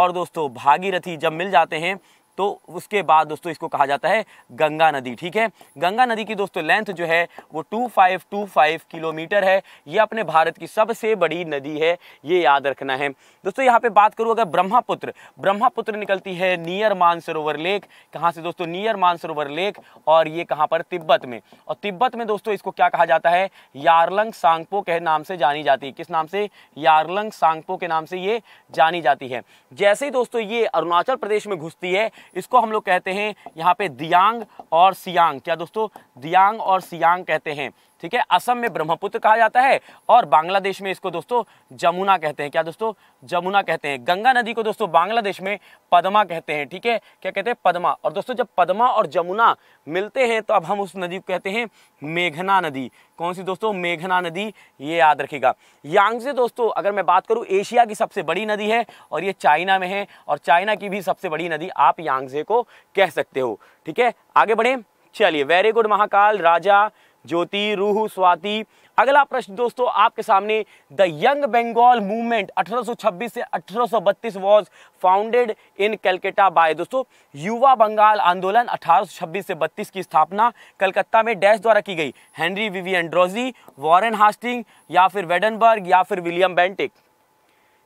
और दोस्तों भागीरथी जब मिल जाते हैं तो उसके बाद दोस्तों इसको कहा जाता है गंगा नदी ठीक है गंगा नदी की दोस्तों लेंथ जो है वो 2525 किलोमीटर है ये अपने भारत की सबसे बड़ी नदी है ये याद रखना है दोस्तों यहाँ पे बात करूँ अगर ब्रह्मपुत्र ब्रह्मपुत्र निकलती है नियर मानसरोवर लेक कहाँ से दोस्तों नियर मानसरोवर लेक और ये कहाँ पर तिब्बत में और तिब्बत में दोस्तों इसको क्या कहा जाता है यारलंग सांगपो के नाम से जानी जाती है किस नाम से यारलंग सांगपो के नाम से ये जानी जाती है जैसे ही दोस्तों ये अरुणाचल प्रदेश में घुसती है इसको हम लोग कहते हैं यहाँ पे दियांग और सियांग क्या दोस्तों दियांग और सियांग कहते हैं ठीक है असम में ब्रह्मपुत्र कहा जाता है और बांग्लादेश में इसको दोस्तों जमुना कहते हैं क्या दोस्तों जमुना कहते हैं गंगा नदी को दोस्तों बांग्लादेश में पदमा कहते हैं ठीक है क्या कहते हैं पदमा और दोस्तों जब पदमा और जमुना मिलते हैं तो अब हम उस नदी को कहते हैं मेघना नदी कौन सी दोस्तों मेघना नदी ये याद रखेगा यांगजे दोस्तों अगर मैं बात करूँ एशिया की सबसे बड़ी नदी है और ये चाइना में है और चाइना की भी सबसे बड़ी नदी आप यांगजे को कह सकते हो ठीक है आगे बढ़े चलिए वेरी गुड महाकाल राजा ज्योति रूह स्वाति अगला प्रश्न दोस्तों आपके सामने द यंग बंगाल मूवमेंट 1826 से 1832 was founded in Calcutta by दोस्तों युवा बंगाल आंदोलन 1826 से 32 की स्थापना कलकत्ता में डैश द्वारा की गई Henry Vivian Derozio Warren Hastings या फिर वेडनबर्ग या फिर विलियम बेंटिक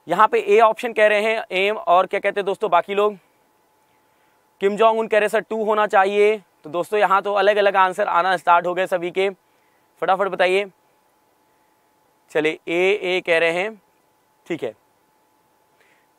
यहाँ पे ए ऑप्शन कह रहे हैं एम और क्या कहते हैं दोस्तों बाकी लोग किम जोंग उन कह रहे सर टू होना चाहिए तो दोस्तों यहाँ तो अलग अलग आंसर आना स्टार्ट हो गए सभी के फटाफट बताइए चले ए ए कह रहे हैं ठीक है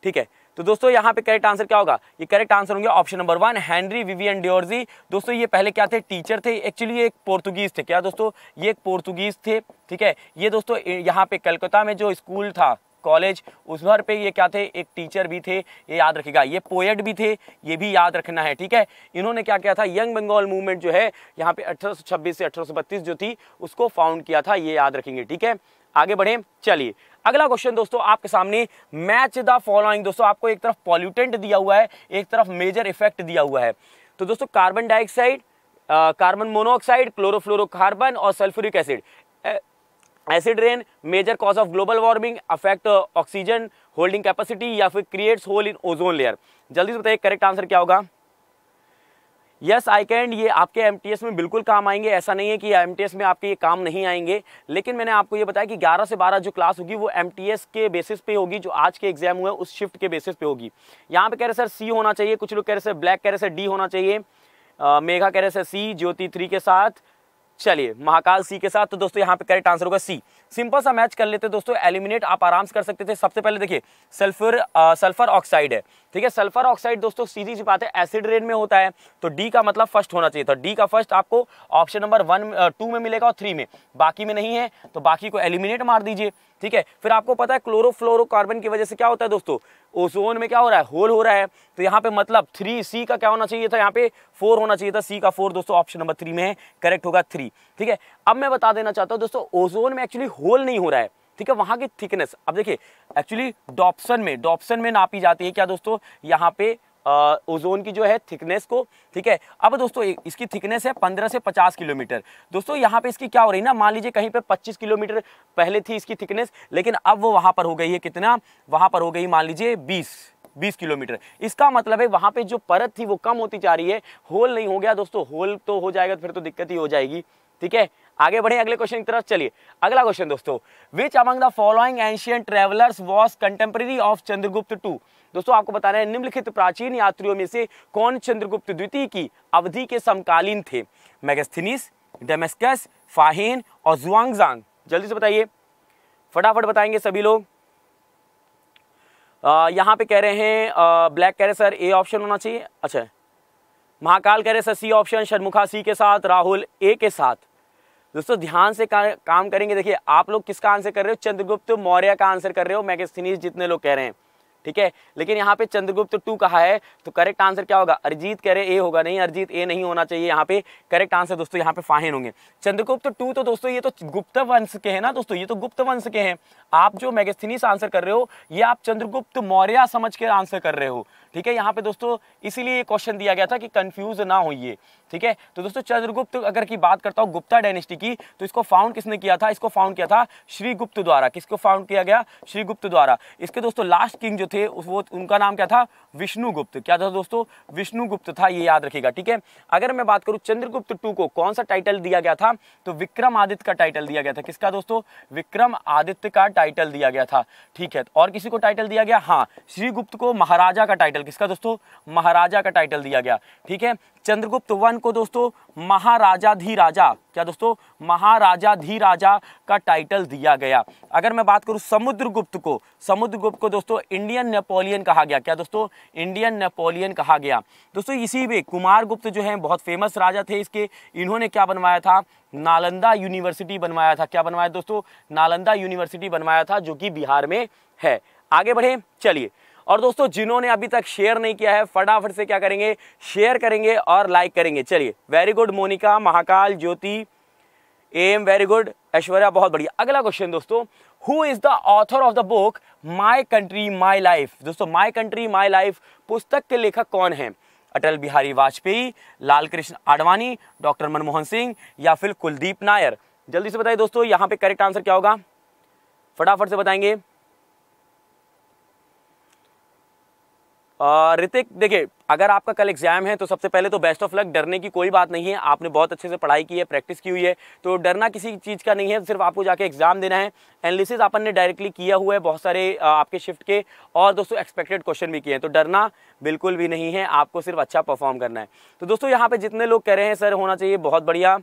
ठीक है तो दोस्तों यहाँ पे करेक्ट आंसर क्या होगा ये करेक्ट आंसर होंगे option number one Henry Vivian Derozio दोस्तों ये पहले क्या थे टीचर थे एक्चुअली ये एक पोर्तुगीज थे क्या दोस्तों ये एक पोर्तुगीज थे ठीक है ये दोस्तों यहाँ पे कलकत्ता में जो स्कूल था कॉलेज उस घर पे ये क्या थे एक टीचर भी थे ये याद रखेगा ये पोएट भी थे ये भी याद रखना है ठीक है इन्होंने क्या किया था यंग बंगाल मूवमेंट जो है यहाँ पे 1826 से 1832 जो थी उसको फाउंड किया था ये याद रखेंगे ठीक है आगे बढ़े चलिए अगला क्वेश्चन दोस्तों आपके सामने मैच द फॉलोइंग दोस्तों आपको एक तरफ पॉल्यूटेंट दिया हुआ है एक तरफ मेजर इफेक्ट दिया हुआ है तो दोस्तों carbon dioxide carbon monoxide chlorofluorocarbon और sulphuric acid acid rain major cause of global warming affect oxygen holding capacity या फिर creates hole in ozone layer जल्दी से बताइए करेक्ट आंसर क्या होगा यस आई कैंड ये आपके एम में बिल्कुल काम आएंगे ऐसा नहीं है कि एम में आपके ये काम नहीं आएंगे लेकिन मैंने आपको ये बताया कि 11 से 12 जो क्लास होगी वो एम के बेसिस पे होगी जो आज के एग्जाम हुए उस शिफ्ट के बेसिस पे होगी यहाँ पे कह रहे सर सी होना चाहिए कुछ लोग कह रहे सर ब्लैक कह रहे सर डी होना चाहिए आ, मेघा कह रहे सर सी ज्योति थ्री के साथ चलिए महाकाल सी के साथ तो दोस्तों यहाँ पे करेक्ट आंसर होगा सी सिंपल सा मैच कर लेते दोस्तों एलिमिनेट आप आराम से कर सकते थे सबसे पहले देखिए सल्फर सल्फर ऑक्साइड है ठीक है सल्फर ऑक्साइड दोस्तों सीधी सी बात है एसिड रेन में होता है तो डी का मतलब फर्स्ट होना चाहिए था डी का फर्स्ट आपको ऑप्शन नंबर वन टू में मिलेगा और थ्री में बाकी में नहीं है तो बाकी को एलिमिनेट मार दीजिए ठीक है फिर आपको पता है क्लोरोफ्लोरोकार्बन की वजह से क्या होता है दोस्तों ओजोन में क्या हो रहा है होल हो रहा है तो यहाँ पे मतलब थ्री सी का क्या होना चाहिए था यहाँ पे फोर होना चाहिए था सी का फोर दोस्तों ऑप्शन नंबर थ्री में है करेक्ट होगा थ्री ठीक है अब मैं बता देना चाहता हूँ दोस्तों ओजोन में एक्चुअली होल नहीं हो रहा है ठीक है वहाँ की थिकनेस अब देखिए एक्चुअली डॉप्सन में डॉप्सन में नापी जाती है क्या दोस्तों यहाँ पे ओजोन की जो है थिकनेस को ठीक है अब दोस्तों इसकी थिकनेस है 15 से 50 किलोमीटर दोस्तों यहाँ पे इसकी क्या हो रही है ना मान लीजिए कहीं पे 25 किलोमीटर पहले थी इसकी थिकनेस लेकिन अब वो वहाँ पर हो गई है कितना वहाँ पर हो गई मान लीजिए 20 20 किलोमीटर इसका मतलब है वहाँ पे जो परत थी वो कम होती जा रही है होल नहीं हो गया दोस्तों होल तो हो जाएगा तो फिर तो दिक्कत ही हो जाएगी ठीक है आगे बढ़े अगले क्वेश्चन की तरफ चलिए अगला क्वेश्चन दोस्तों which among the following ancient travellers was contemporary of Chandragupta two दोस्तों आपको बताना है निम्नलिखित प्राचीन यात्रियों में से कौन चंद्रगुप्त द्वितीय की अवधि के समकालीन थे मैगस्थिनिस डेमेस्कस फाहिन और जुआंगजांग जल्दी से बताइए फटाफट बताएंगे सभी लोग यहाँ पे कह रहे हैं आ, ब्लैक कह रहे सर ए ऑप्शन होना चाहिए अच्छा महाकाल कह रहे सर सी ऑप्शन शर्मुखा सी के साथ राहुल ए के साथ दोस्तों ध्यान से का, काम करेंगे देखिए आप लोग किसका आंसर कर रहे हो चंद्रगुप्त मौर्य का आंसर कर रहे हो मैगस्थनीज जितने लोग कह रहे हैं ठीक है लेकिन यहाँ पे चंद्रगुप्त टू कहा है तो करेक्ट आंसर क्या होगा अरिजीत कह रहे ए होगा नहीं अरिजीत ए नहीं होना चाहिए यहाँ पे करेक्ट आंसर दोस्तों यहाँ पे फाहिन होंगे चंद्रगुप्त टू तो दोस्तों ये तो गुप्त वंश के हैं ना दोस्तों ये तो गुप्त वंश के हैं आप जो मैगस्थनीस आंसर कर रहे हो ये आप चंद्रगुप्त मौर्य समझ के आंसर कर रहे हो ठीक है यहाँ पे दोस्तों इसीलिए क्वेश्चन दिया गया था कि कंफ्यूज ना होइए ठीक है तो दोस्तों चंद्रगुप्त अगर की बात करता हूँ गुप्ता डायनेस्टी की तो इसको फाउंड किसने किया था इसको फाउंड किया था श्रीगुप्त द्वारा किसको फाउंड किया गया श्रीगुप्त द्वारा इसके दोस्तों लास्ट किंग जो थे वो उनका नाम क्या था विष्णुगुप्त क्या था दोस्तों विष्णुगुप्त था ये याद रखेगा ठीक है अगर मैं बात करूँ चंद्रगुप्त टू को कौन सा टाइटल दिया गया था तो विक्रम का टाइटल दिया गया था किसका दोस्तों विक्रम आदित्य का टाइटल दिया गया था ठीक है और किसी को टाइटल दिया गया हाँ श्रीगुप्त को महाराजा का टाइटल टाइटल किसका दोस्तों महाराजा का टाइटल दिया गया ठीक है चंद्रगुप्त वन को दोस्तों महाराजा धी राजा क्या दोस्तों महाराजा धी राजा का टाइटल दिया गया अगर मैं बात करूं समुद्रगुप्त को समुद्रगुप्त को दोस्तों इंडियन नेपोलियन कहा गया क्या दोस्तों इंडियन नेपोलियन कहा गया दोस्तों इसी में कुमार गुप्त जो है बहुत फेमस राजा थे इसके इन्होंने क्या बनवाया था नालंदा यूनिवर्सिटी बनवाया था क्या बनवाया दोस्तों नालंदा यूनिवर्सिटी बनवाया था जो कि बिहार में है आगे बढ़े चलिए और दोस्तों जिन्होंने अभी तक शेयर नहीं किया है फटाफट से क्या करेंगे शेयर करेंगे और लाइक करेंगे चलिए very good Monika Mahakal Jyoti M very good Aishwarya बहुत बढ़िया अगला क्वेश्चन दोस्तों who is the author of the book my country my life दोस्तों माई कंट्री माई लाइफ पुस्तक के लेखक कौन है अटल बिहारी वाजपेयी लाल कृष्ण आडवाणी डॉक्टर मनमोहन सिंह या फिर कुलदीप नायर जल्दी से बताइए दोस्तों यहाँ पे करेक्ट आंसर क्या होगा फटाफट से बताएंगे ऋतिक देखिए अगर आपका कल एग्जाम है तो सबसे पहले तो बेस्ट ऑफ लक डरने की कोई बात नहीं है आपने बहुत अच्छे से पढ़ाई की है प्रैक्टिस की हुई है तो डरना किसी चीज़ का नहीं है सिर्फ आपको जाके एग्जाम देना है एनालिसिस आपन ने डायरेक्टली किया हुआ है बहुत सारे आपके शिफ्ट के और दोस्तों एक्सपेक्टेड क्वेश्चन भी किए हैं तो डरना बिल्कुल भी नहीं है आपको सिर्फ अच्छा परफॉर्म करना है तो दोस्तों यहाँ पर जितने लोग कह रहे हैं सर होना चाहिए बहुत बढ़िया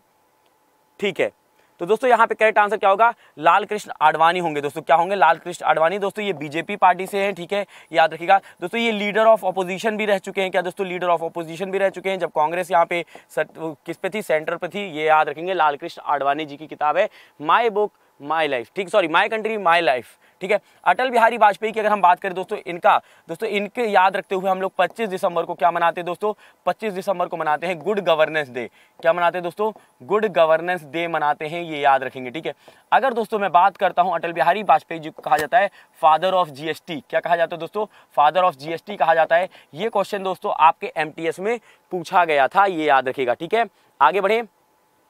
ठीक है तो दोस्तों यहाँ पे करेक्ट आंसर क्या होगा लाल कृष्ण आडवाणी होंगे दोस्तों क्या होंगे लाल कृष्ण आडवाणी दोस्तों ये बीजेपी पार्टी से हैं ठीक है याद रखिएगा दोस्तों ये लीडर ऑफ अपोजिशन भी रह चुके हैं क्या दोस्तों लीडर ऑफ अपोजिशन भी रह चुके हैं जब कांग्रेस यहाँ पे सर, किस पे थी सेंटर पे थी ये याद रखेंगे लाल कृष्ण आडवाणी जी की किताब है माई बुक माई लाइफ ठीक sorry my country my life ठीक है अटल बिहारी वाजपेयी की अगर हम बात करें दोस्तों इनका दोस्तों इनके याद रखते हुए हम लोग पच्चीस दिसंबर को क्या मनाते हैं दोस्तों पच्चीस दिसंबर को मनाते हैं गुड गवर्नेंस डे क्या मनाते हैं दोस्तों गुड गवर्नेंस डे मनाते हैं ये याद रखेंगे ठीक है अगर दोस्तों मैं बात करता हूँ अटल बिहारी वाजपेयी जी को कहा जाता है फादर ऑफ जी क्या कहा जाता है दोस्तों फादर ऑफ जी कहा जाता है ये क्वेश्चन दोस्तों आपके एम में पूछा गया था ये याद रखेगा ठीक है आगे बढ़े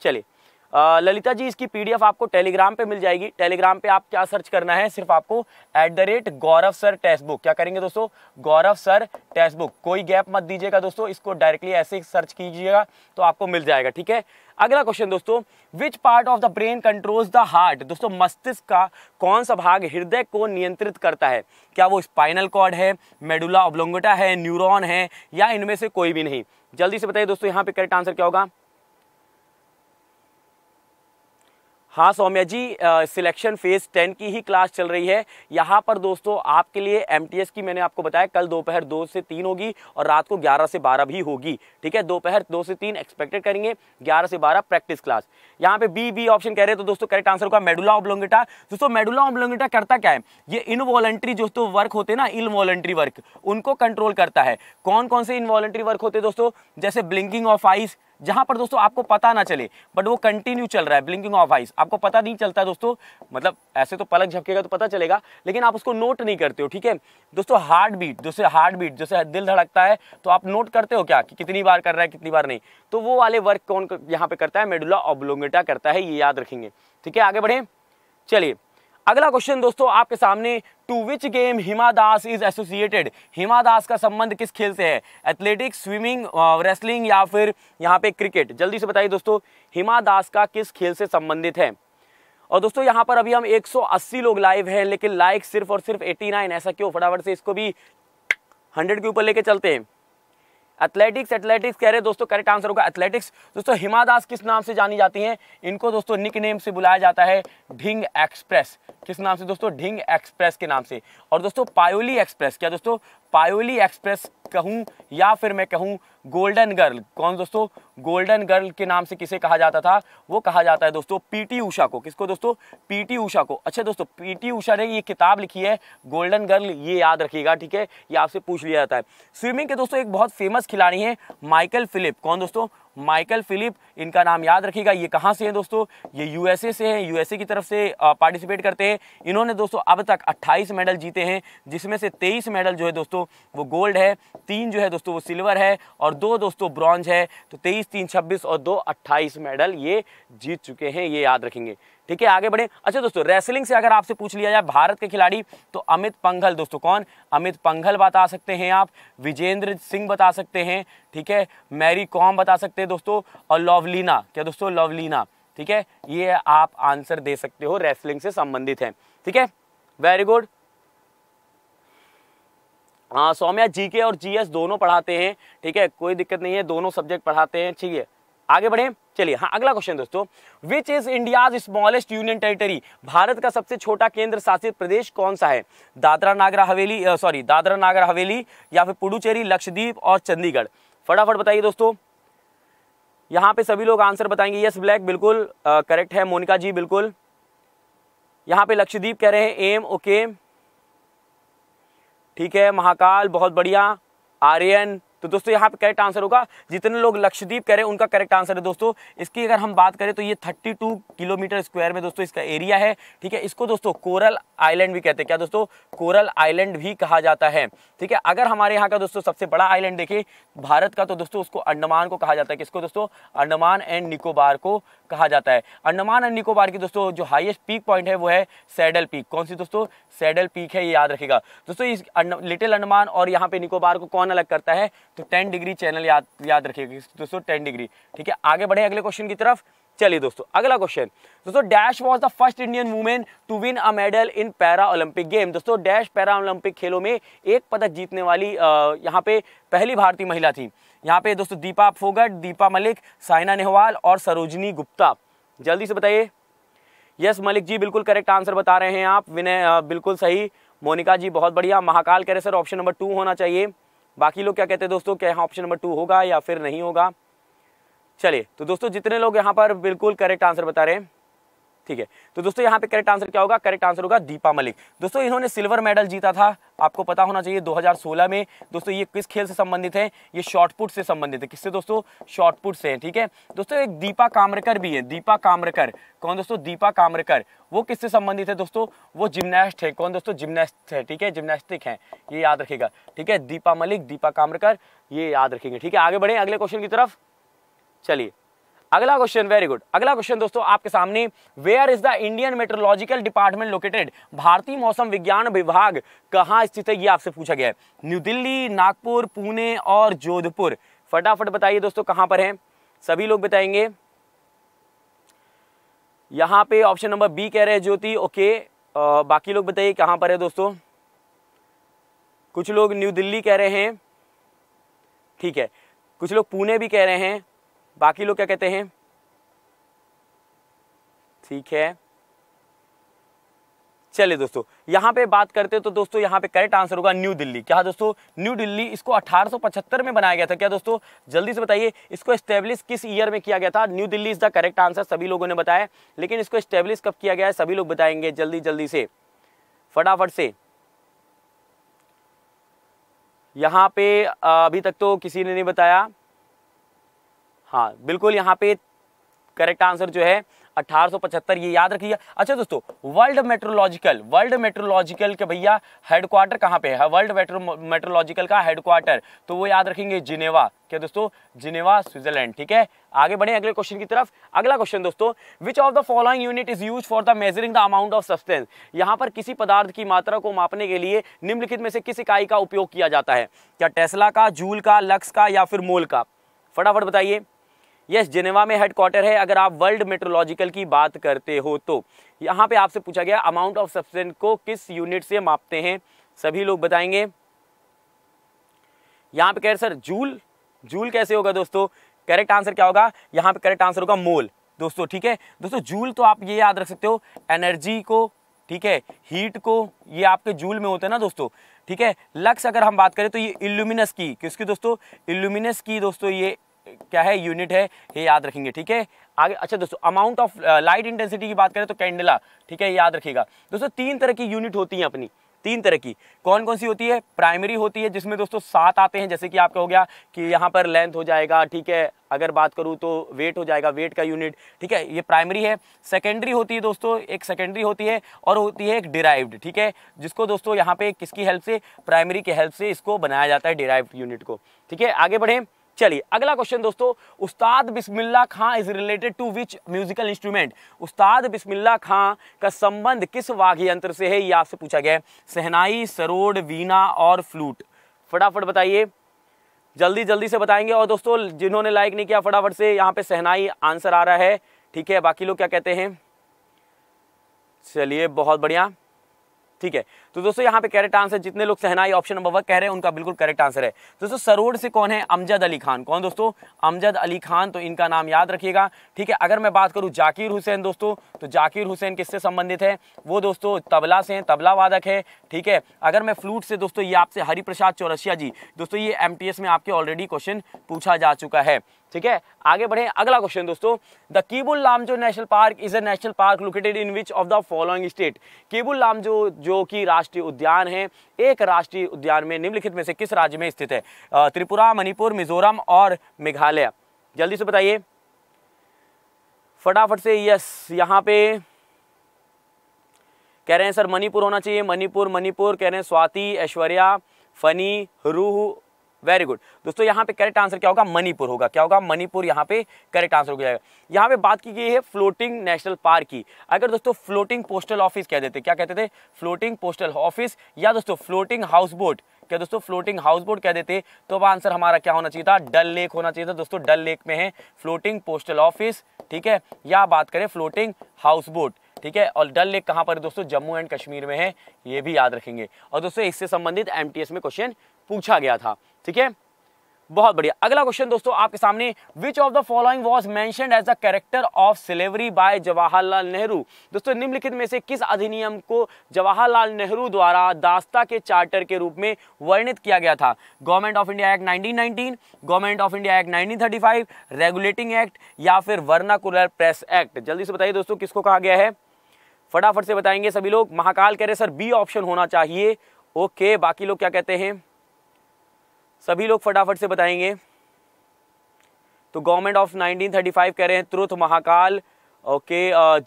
चलिए ललिता जी इसकी पीडीएफ आपको टेलीग्राम पे मिल जाएगी टेलीग्राम पे आप क्या सर्च करना है सिर्फ आपको at the rate Gaurav sir text book क्या करेंगे दोस्तों गौरव सर टेक्स्ट बुक कोई गैप मत दीजिएगा दोस्तों इसको डायरेक्टली ऐसे सर्च कीजिएगा तो आपको मिल जाएगा ठीक है अगला क्वेश्चन दोस्तों which part of the brain controls the heart दोस्तों मस्तिष्क का कौन सा भाग हृदय को नियंत्रित करता है क्या वो स्पाइनल कॉर्ड है मेडुला ओब्लोंगोटा है न्यूरॉन है या इनमें से कोई भी नहीं जल्दी से बताइए दोस्तों यहाँ पे करेक्ट आंसर क्या होगा हाँ Saumya ji selection phase ten की ही क्लास चल रही है यहाँ पर दोस्तों आपके लिए एमटीएस की मैंने आपको बताया कल दोपहर दो से तीन होगी और रात को ग्यारह से बारह भी होगी ठीक है दोपहर दो से तीन एक्सपेक्टेड करेंगे ग्यारह से बारह प्रैक्टिस क्लास यहाँ पे बी बी ऑप्शन कह रहे हैं तो दोस्तों करेक्ट आंसर होगा मेडुला ऑब्लोंगेटा दोस्तों मेडुला ऑब्लोंगेटा करता क्या है ये इनवॉलेंट्री दोस्तों वर्क होते हैं ना इनवॉलेंट्री वर्क उनको कंट्रोल करता है कौन कौन से इनवॉलेंट्री वर्क होते हैं दोस्तों जैसे ब्लिंकिंग ऑफ आइस जहां पर दोस्तों आपको पता ना चले बट वो कंटिन्यू चल रहा है ब्लिंकिंग ऑफ आइस आपको पता नहीं चलता है दोस्तों मतलब ऐसे तो पलक झपकेगा तो पता चलेगा लेकिन आप उसको नोट नहीं करते हो ठीक है दोस्तों हार्ट बीट जैसे हार्ट बीट जैसे दिल धड़कता है तो आप नोट करते हो क्या कि कितनी बार कर रहा है कितनी बार नहीं तो वो वाले वर्क कौन यहाँ पे करता है मेडुला ऑब्लोमेटा करता है ये याद रखेंगे ठीक है आगे बढ़े चलिए अगला क्वेश्चन दोस्तों आपके सामने to which game Hima Das is associated Hima Das का संबंध किस खेल से है एथलेटिक्स स्विमिंग रेसलिंग या फिर यहाँ पे क्रिकेट जल्दी से बताइए दोस्तों हिमा दास का किस खेल से संबंधित है और दोस्तों यहाँ पर अभी हम 180 लोग लाइव हैं लेकिन लाइक सिर्फ और सिर्फ 89 ऐसा क्यों फटाफट से इसको भी 100 के ऊपर लेके चलते हैं एथलेटिक्स एथलेटिक्स कह रहे दोस्तों करेक्ट आंसर होगा एथलेटिक्स दोस्तों हिमा दास किस नाम से जानी जाती हैं इनको दोस्तों निक नेम से बुलाया जाता है ढिंग एक्सप्रेस किस नाम से दोस्तों ढिंग एक्सप्रेस के नाम से और दोस्तों पायोली एक्सप्रेस क्या दोस्तों पायोली एक्सप्रेस कहूँ या फिर मैं कहूँ गोल्डन गर्ल कौन दोस्तों गोल्डन गर्ल के नाम से किसे कहा जाता था वो कहा जाता है दोस्तों पीटी ऊषा को किसको दोस्तों पीटी ऊषा को अच्छा दोस्तों पीटी ऊषा ने ये किताब लिखी है गोल्डन गर्ल ये याद रखिएगा ठीक है ये आपसे पूछ लिया जाता है स्विमिंग के दोस्तों एक बहुत फेमस खिलाड़ी है माइकल फिलिप कौन दोस्तों माइकल फिलिप इनका नाम याद रखिएगा ये कहाँ से हैं दोस्तों ये यूएसए से हैं यूएसए की तरफ से पार्टिसिपेट करते हैं इन्होंने दोस्तों अब तक 28 मेडल जीते हैं जिसमें से 23 मेडल जो है दोस्तों वो गोल्ड है तीन जो है दोस्तों वो सिल्वर है और और दो दोस्तों ब्रॉन्ज है तो तेईस तीन छब्बीस और दो अट्ठाईस मेडल ये जीत चुके हैं ये याद रखेंगे ठीक है आगे बढ़े अच्छा दोस्तों रेसलिंग से अगर आपसे पूछ लिया जाए भारत के खिलाड़ी तो अमित पंघल दोस्तों कौन अमित पंघल बता सकते हैं आप विजेंद्र सिंह बता सकते हैं ठीक है मैरी कॉम बता सकते हैं दोस्तों और लवलीना क्या दोस्तों लवलीना ठीक है ये आप आंसर दे सकते हो रेसलिंग से संबंधित है ठीक है वेरी गुड हाँ सौम्या जी के और जी दोनों पढ़ाते हैं ठीक है कोई दिक्कत नहीं है दोनों सब्जेक्ट पढ़ाते हैं ठीक है आगे बढ़े चलिए हाँ अगला क्वेश्चन दोस्तों which is India smallest union territory भारत का सबसे छोटा केंद्र शासित प्रदेश कौन सा है दादरा नागर हवेली सॉरी दादरा नागर हवेली या फिर पुडुचेरी लक्षद्वीप और चंडीगढ़ फटाफट बताइए दोस्तों यहाँ पे सभी लोग आंसर बताएंगे यस ब्लैक बिल्कुल करेक्ट है मोनिका जी बिल्कुल यहाँ पे लक्षद्वीप कह रहे हैं एम ओके okay. ठीक है महाकाल बहुत बढ़िया आर्यन तो दोस्तों यहाँ पे करेक्ट आंसर होगा जितने लोग लक्षद्वीप कह रहे हैं उनका करेक्ट आंसर है दोस्तों इसकी अगर हम बात करें तो ये 32 किलोमीटर स्क्वायर में दोस्तों इसका एरिया है ठीक है इसको दोस्तों कोरल आइलैंड भी कहते हैं क्या दोस्तों कोरल आइलैंड भी कहा जाता है ठीक है अगर हमारे यहाँ का दोस्तों सबसे बड़ा आइलैंड देखिए भारत का तो दोस्तों उसको अंडमान को कहा जाता है किसको दोस्तों अंडमान एंड निकोबार को कहा जाता है अंडमान एंड निकोबार की दोस्तों जो हाईएस्ट पीक पॉइंट है वो है सैडल पीक कौन सी दोस्तों सैडल पीक है ये याद रखेगा दोस्तों इस लिटिल अंडमान और यहाँ पे निकोबार को कौन अलग करता है तो टेन डिग्री चैनल याद याद रखिएगा दोस्तों टेन डिग्री ठीक है आगे बढ़े अगले क्वेश्चन की तरफ चलिए दोस्तों अगला क्वेश्चन दोस्तों dash was the first Indian women to win a medal in para Olympic game दोस्तों डैश पैरा ओलंपिक खेलों में एक पदक जीतने वाली यहाँ पे पहली भारतीय महिला थी यहाँ पे दोस्तों दीपा फोगट दीपा मलिक साइना नेहवाल और सरोजनी गुप्ता जल्दी से बताइए यस मलिक जी बिल्कुल करेक्ट आंसर बता रहे हैं आप विनय बिल्कुल सही मोनिका जी बहुत बढ़िया महाकाल कह रहे सर ऑप्शन नंबर टू होना चाहिए बाकी लोग क्या कहते हैं दोस्तों क्या यहाँ ऑप्शन नंबर टू होगा या फिर नहीं होगा चलिए तो दोस्तों जितने लोग यहाँ पर बिल्कुल करेक्ट आंसर बता रहे हैं ठीक है तो दोस्तों यहाँ पे करेक्ट आंसर क्या होगा करेक्ट आंसर होगा दीपा मलिक दोस्तों इन्होंने सिल्वर मेडल जीता था आपको पता होना चाहिए 2016 में दोस्तों ये किस खेल से संबंधित है ये शॉर्टपुट से संबंधित है किससे दोस्तों शॉर्टपुट से है ठीक है दोस्तों एक दीपा कामरकर भी है दीपा कामरकर कौन दोस्तों दीपा कामरकर वो किससे संबंधित है दोस्तों वो जिम्नास्ट है कौन दोस्तों जिम्नास्ट है ठीक है जिम्नास्टिक है ये याद रखेगा ठीक है दीपा मलिक दीपा कामरकर ये याद रखेंगे ठीक है आगे बढ़े अगले क्वेश्चन की तरफ चलिए अगला क्वेश्चन वेरी गुड अगला क्वेश्चन दोस्तों आपके सामने where is the Indian meteorological department located भारतीय मौसम विज्ञान विभाग कहाँ स्थित है ये आपसे पूछा गया है न्यू दिल्ली नागपुर पुणे और जोधपुर फटाफट बताइए दोस्तों कहाँ पर है सभी लोग बताएंगे यहाँ पे ऑप्शन नंबर बी कह रहे हैं ज्योति ओके आ, बाकी लोग बताइए कहाँ पर है दोस्तों कुछ लोग न्यू दिल्ली कह रहे हैं ठीक है कुछ लोग पुणे भी कह रहे हैं बाकी लोग क्या कहते हैं ठीक है चलिए दोस्तों यहाँ पे बात करते तो दोस्तों यहाँ पे करेक्ट आंसर होगा न्यू दिल्ली क्या दोस्तों न्यू दिल्ली इसको 1875 में बनाया गया था क्या दोस्तों जल्दी से बताइए इसको स्टेब्लिश किस ईयर में किया गया था new Delhi is the correct answer सभी लोगों ने बताया लेकिन इसको स्टेब्लिश कब किया गया है सभी लोग बताएंगे जल्दी जल्दी से फटाफट से यहाँ पे अभी तक तो किसी ने नहीं बताया हाँ बिल्कुल यहाँ पे करेक्ट आंसर जो है 1875 ये याद रखिए अच्छा दोस्तों वर्ल्ड मेट्रोलॉजिकल वर्ल्ड मेट्रोलॉजिकल के भैया हेडक्वार्टर कहाँ पे है वर्ल्ड मेट्रोलॉजिकल का हेडक्वार्टर तो वो याद रखेंगे जिनेवा क्या दोस्तों जिनेवा स्विट्जरलैंड ठीक है आगे बढ़े अगले क्वेश्चन की तरफ अगला क्वेश्चन दोस्तों which of the following unit is use for the measuring the amount of substance यहाँ पर किसी पदार्थ की मात्रा को मापने के लिए निम्नलिखित में से किस इकाई का उपयोग किया जाता है क्या टेस्ला का जूल का लक्स का या फिर मोल का फटाफट बताइए यस जिनेवा में हेडक्वार्टर है अगर आप वर्ल्ड मेट्रोलॉजिकल की बात करते हो तो यहाँ पे आपसे पूछा गया अमाउंट ऑफ सब्सटेंस को किस यूनिट से मापते हैं सभी लोग बताएंगे यहाँ पे कह सर जूल जूल कैसे होगा दोस्तों करेक्ट आंसर क्या होगा यहाँ पे करेक्ट आंसर होगा मोल दोस्तों ठीक है दोस्तों जूल तो आप ये याद रख सकते हो एनर्जी को ठीक है हीट को ये आपके जूल में होते हैं ना दोस्तों ठीक है लक्स अगर हम बात करें तो ये इल्यूमिनस की किसकी दोस्तों इल्यूमिनस की दोस्तों ये क्या है यूनिट है ये याद रखेंगे ठीक है आगे अच्छा दोस्तों अमाउंट ऑफ लाइट इंटेंसिटी की बात करें तो कैंडला ठीक है याद रखिएगा दोस्तों तीन तरह की यूनिट होती हैं अपनी तीन तरह की कौन कौन सी होती है प्राइमरी होती है जिसमें दोस्तों सात आते हैं जैसे कि आपका हो गया कि यहाँ पर लेंथ हो जाएगा ठीक है अगर बात करूँ तो वेट हो जाएगा वेट का यूनिट ठीक है ये प्राइमरी है सेकेंडरी होती है दोस्तों एक सेकेंडरी होती है और होती है एक डिराइव्ड ठीक है जिसको दोस्तों यहाँ पे किसकी हेल्प से प्राइमरी की हेल्प से इसको बनाया जाता है डिराइव्ड यूनिट को ठीक है आगे बढ़ें चलिए अगला क्वेश्चन दोस्तों Ustad Bismillah Khan is related to which musical instrument Ustad Bismillah खां का संबंध किस वाघ यंत्र से है ये आपसे पूछा गया सहनाई सरोड वीणा और फ्लूट फटाफट बताइए जल्दी जल्दी से बताएंगे और दोस्तों जिन्होंने लाइक नहीं किया फटाफट से यहाँ पे सहनाई आंसर आ रहा है ठीक है बाकी लोग क्या कहते हैं चलिए बहुत बढ़िया ठीक है तो दोस्तों यहाँ पे करेक्ट आंसर जितने लोग सहनाई ऑप्शन नंबर वन कह रहे हैं उनका बिल्कुल करेक्ट आंसर है तो दोस्तों सरोड से कौन है अमजद अली खान कौन दोस्तों अमजद अली खान तो इनका नाम याद रखिएगा ठीक है अगर मैं बात करूँ जाकिर हुसैन दोस्तों तो जाकिर हुसैन किससे संबंधित है वो दोस्तों तबला से हैं तबला वादक है ठीक है अगर मैं फ्लूट से दोस्तों ये आपसे हरिप्रसाद चौरसिया जी दोस्तों ये एम में आपके ऑलरेडी क्वेश्चन पूछा जा चुका है ठीक है आगे बढ़े अगला क्वेश्चन दोस्तों the Keibul Lamjao national park is a national park located in which of the following state Keibul Lamjao जो कि राष्ट्रीय उद्यान है एक राष्ट्रीय उद्यान में निम्नलिखित में से किस राज्य में स्थित है त्रिपुरा मणिपुर मिजोरम और मेघालय जल्दी से बताइए फटाफट से यस यहाँ पे कह रहे हैं सर मणिपुर होना चाहिए मणिपुर मणिपुर कह रहे हैं स्वाति ऐश्वर्या फनी रूह वेरी गुड दोस्तों यहाँ पे करेक्ट आंसर क्या होगा मणिपुर होगा क्या होगा मणिपुर यहाँ पे करेक्ट आंसर हो जाएगा यहाँ पे बात की गई है फ्लोटिंग नेशनल पार्क की अगर दोस्तों फ्लोटिंग पोस्टल ऑफिस कह देते क्या कहते थे फ्लोटिंग पोस्टल ऑफिस या दोस्तों फ्लोटिंग हाउस बोट क्या दोस्तों फ्लोटिंग हाउस बोट कह देते तो वह आंसर हमारा क्या होना चाहिए था डल लेक होना चाहिए था दोस्तों डल लेक में है फ्लोटिंग पोस्टल ऑफिस ठीक है या बात करें फ्लोटिंग हाउस बोट ठीक है और डल लेक कहाँ पर है दोस्तों जम्मू एंड कश्मीर में है ये भी याद रखेंगे और दोस्तों इससे संबंधित एमटीएस में क्वेश्चन पूछा गया था ठीक है बहुत बढ़िया अगला क्वेश्चन दोस्तों आपके सामने which of the following was main character of सिलेवरी बाय जवाहरलाल नेहरू दोस्तों निम्नलिखित में से किस अधिनियम को जवाहरलाल नेहरू द्वारा दास्ता के चार्टर के रूप में वर्णित किया गया था government of India act 1919 government of India act nineteen regulating act या फिर वर्नाकुलर प्रेस एक्ट जल्दी से बताइए दोस्तों किसको कहा गया है फटाफट से बताएंगे सभी लोग महाकाल कह रहे सर बी ऑप्शन होना चाहिए ओके बाकी लोग क्या कहते हैं सभी लोग फटाफट से बताएंगे तो गवर्नमेंट ऑफ 1935 कह रहे हैं त्रुथ महाकाल ओके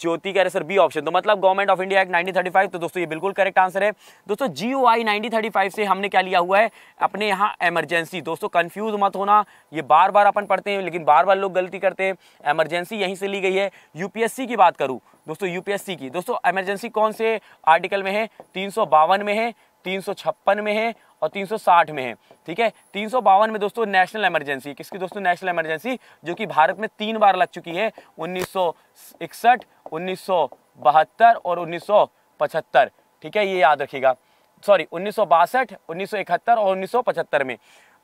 ज्योति कह रहे सर बी ऑप्शन तो मतलब गवर्नमेंट ऑफ इंडिया एक्ट 1935 तो दोस्तों ये बिल्कुल करेक्ट आंसर है दोस्तों जी ओ आई से हमने क्या लिया हुआ है अपने यहाँ एमरजेंसी दोस्तों कंफ्यूज मत होना ये बार बार अपन पढ़ते हैं लेकिन बार बार लोग गलती करते हैं एमरजेंसी यहीं से ली गई है यूपीएससी की बात करूँ दोस्तों यूपीएससी की दोस्तों एमरजेंसी कौन से आर्टिकल में है तीन में है तीन में है और 360 में है ठीक है तीन में दोस्तों नेशनल इमरजेंसी किसकी दोस्तों नेशनल इमरजेंसी जो कि भारत में तीन बार लग चुकी है उन्नीस सौ इकसठ और उन्नीस ठीक है ये याद रखिएगा सॉरी उन्नीस सौ और उन्नीस में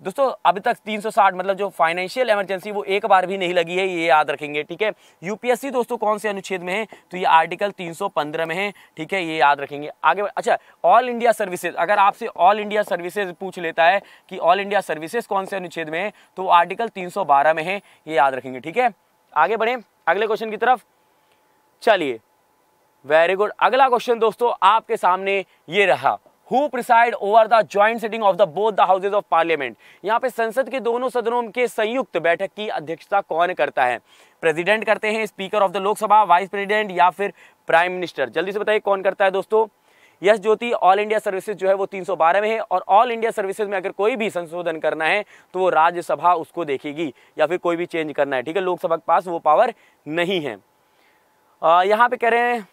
दोस्तों अभी तक 360 मतलब जो फाइनेंशियल इमरजेंसी वो एक बार भी नहीं लगी है ये याद रखेंगे ठीक है यूपीएससी दोस्तों कौन से अनुच्छेद में है तो ये आर्टिकल 315 में है ठीक है ये याद रखेंगे आगे अच्छा ऑल इंडिया सर्विसेज अगर आपसे ऑल इंडिया सर्विसेज पूछ लेता है कि ऑल इंडिया सर्विसेज कौन से अनुच्छेद में है तो आर्टिकल तीन में है ये याद रखेंगे ठीक है आगे बढ़े अगले क्वेश्चन की तरफ चलिए वेरी गुड अगला क्वेश्चन दोस्तों आपके सामने ये रहा who preside over the joint sitting of the both the houses of parliament यहाँ पे संसद के दोनों सदनों के संयुक्त बैठक की अध्यक्षता कौन करता है प्रेसिडेंट करते हैं speaker of the Lok Sabha vice president या फिर प्राइम मिनिस्टर जल्दी से बताइए कौन करता है दोस्तों Yash Jyoti all India services जो है वो 312 में है और ऑल इंडिया सर्विसेज में अगर कोई भी संशोधन करना है तो वो राज्यसभा उसको देखेगी या फिर कोई भी चेंज करना है ठीक है लोकसभा के पास वो पावर नहीं है आ, यहां पे कह रहे हैं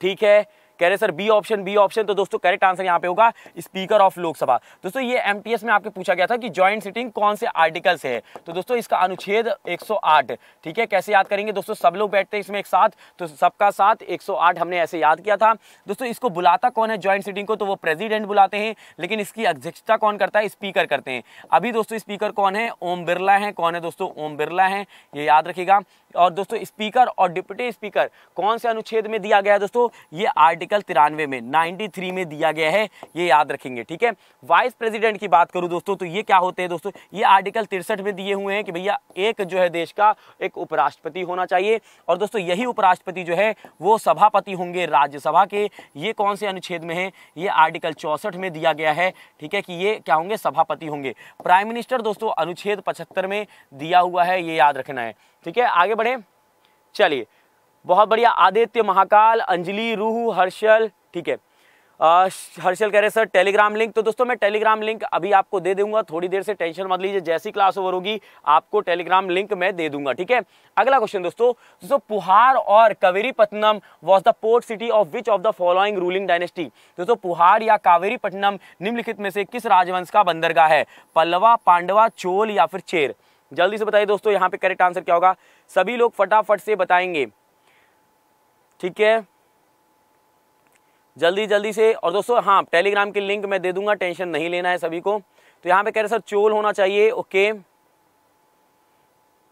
ठीक है कह रहे sir B option B option तो दोस्तों करेक्ट आंसर यहाँ पे होगा स्पीकर ऑफ लोकसभा दोस्तों ये एमटीएस में आपके पूछा गया था कि ज्वाइंट सिटिंग कौन से आर्टिकल से है तो दोस्तों इसका अनुच्छेद 108 ठीक है कैसे याद करेंगे दोस्तों सब लोग बैठते हैं इसमें एक साथ तो सबका साथ एक हमने ऐसे याद किया था दोस्तों इसको बुलाता कौन है ज्वाइंट सिटिंग को तो वो प्रेजिडेंट बुलाते हैं लेकिन इसकी अध्यक्षता कौन करता है स्पीकर करते हैं अभी दोस्तों स्पीकर कौन है ओम बिरला है कौन है दोस्तों ओम बिरला है ये याद रखेगा और दोस्तों स्पीकर और डिप्टी स्पीकर कौन से अनुच्छेद में दिया गया है दोस्तों ये आर्टिकल तिरानवे में 93 में दिया गया है ये याद रखेंगे ठीक है वाइस प्रेसिडेंट की बात करूँ दोस्तों तो ये क्या होते हैं दोस्तों ये आर्टिकल तिरसठ में दिए हुए हैं कि भैया एक जो है देश का एक उपराष्ट्रपति होना चाहिए और दोस्तों यही उपराष्ट्रपति जो है वो सभापति होंगे राज्यसभा के ये कौन से अनुच्छेद में है ये आर्टिकल चौसठ में दिया गया है ठीक है कि ये क्या होंगे सभापति होंगे प्राइम मिनिस्टर दोस्तों अनुच्छेद पचहत्तर में दिया हुआ है ये याद रखना है ठीक है आगे बढ़े चलिए बहुत बढ़िया आदित्य महाकाल अंजलि रूह हर्षल ठीक है हर्षल कह रहे सर टेलीग्राम लिंक तो दोस्तों मैं टेलीग्राम लिंक अभी आपको दे दूंगा थोड़ी देर से टेंशन मत लीजिए जैसी क्लास ओवर होगी आपको टेलीग्राम लिंक मैं दे दूंगा ठीक है अगला क्वेश्चन दोस्तों दोस्तों पुहार और Kaveripattinam was the port city of which of the following ruling dynasty दोस्तों पुहार या कावेरी निम्नलिखित में से किस राजवंश का बंदरगाह है पल्लवा पांडवा चोल या फिर चेर जल्दी से बताइए दोस्तों यहाँ पे करेक्ट आंसर क्या होगा सभी लोग फटाफट से बताएंगे ठीक है जल्दी जल्दी से और दोस्तों हाँ टेलीग्राम की लिंक मैं दे दूंगा टेंशन नहीं लेना है सभी को तो यहाँ पे कह रहे सर चोल होना चाहिए ओके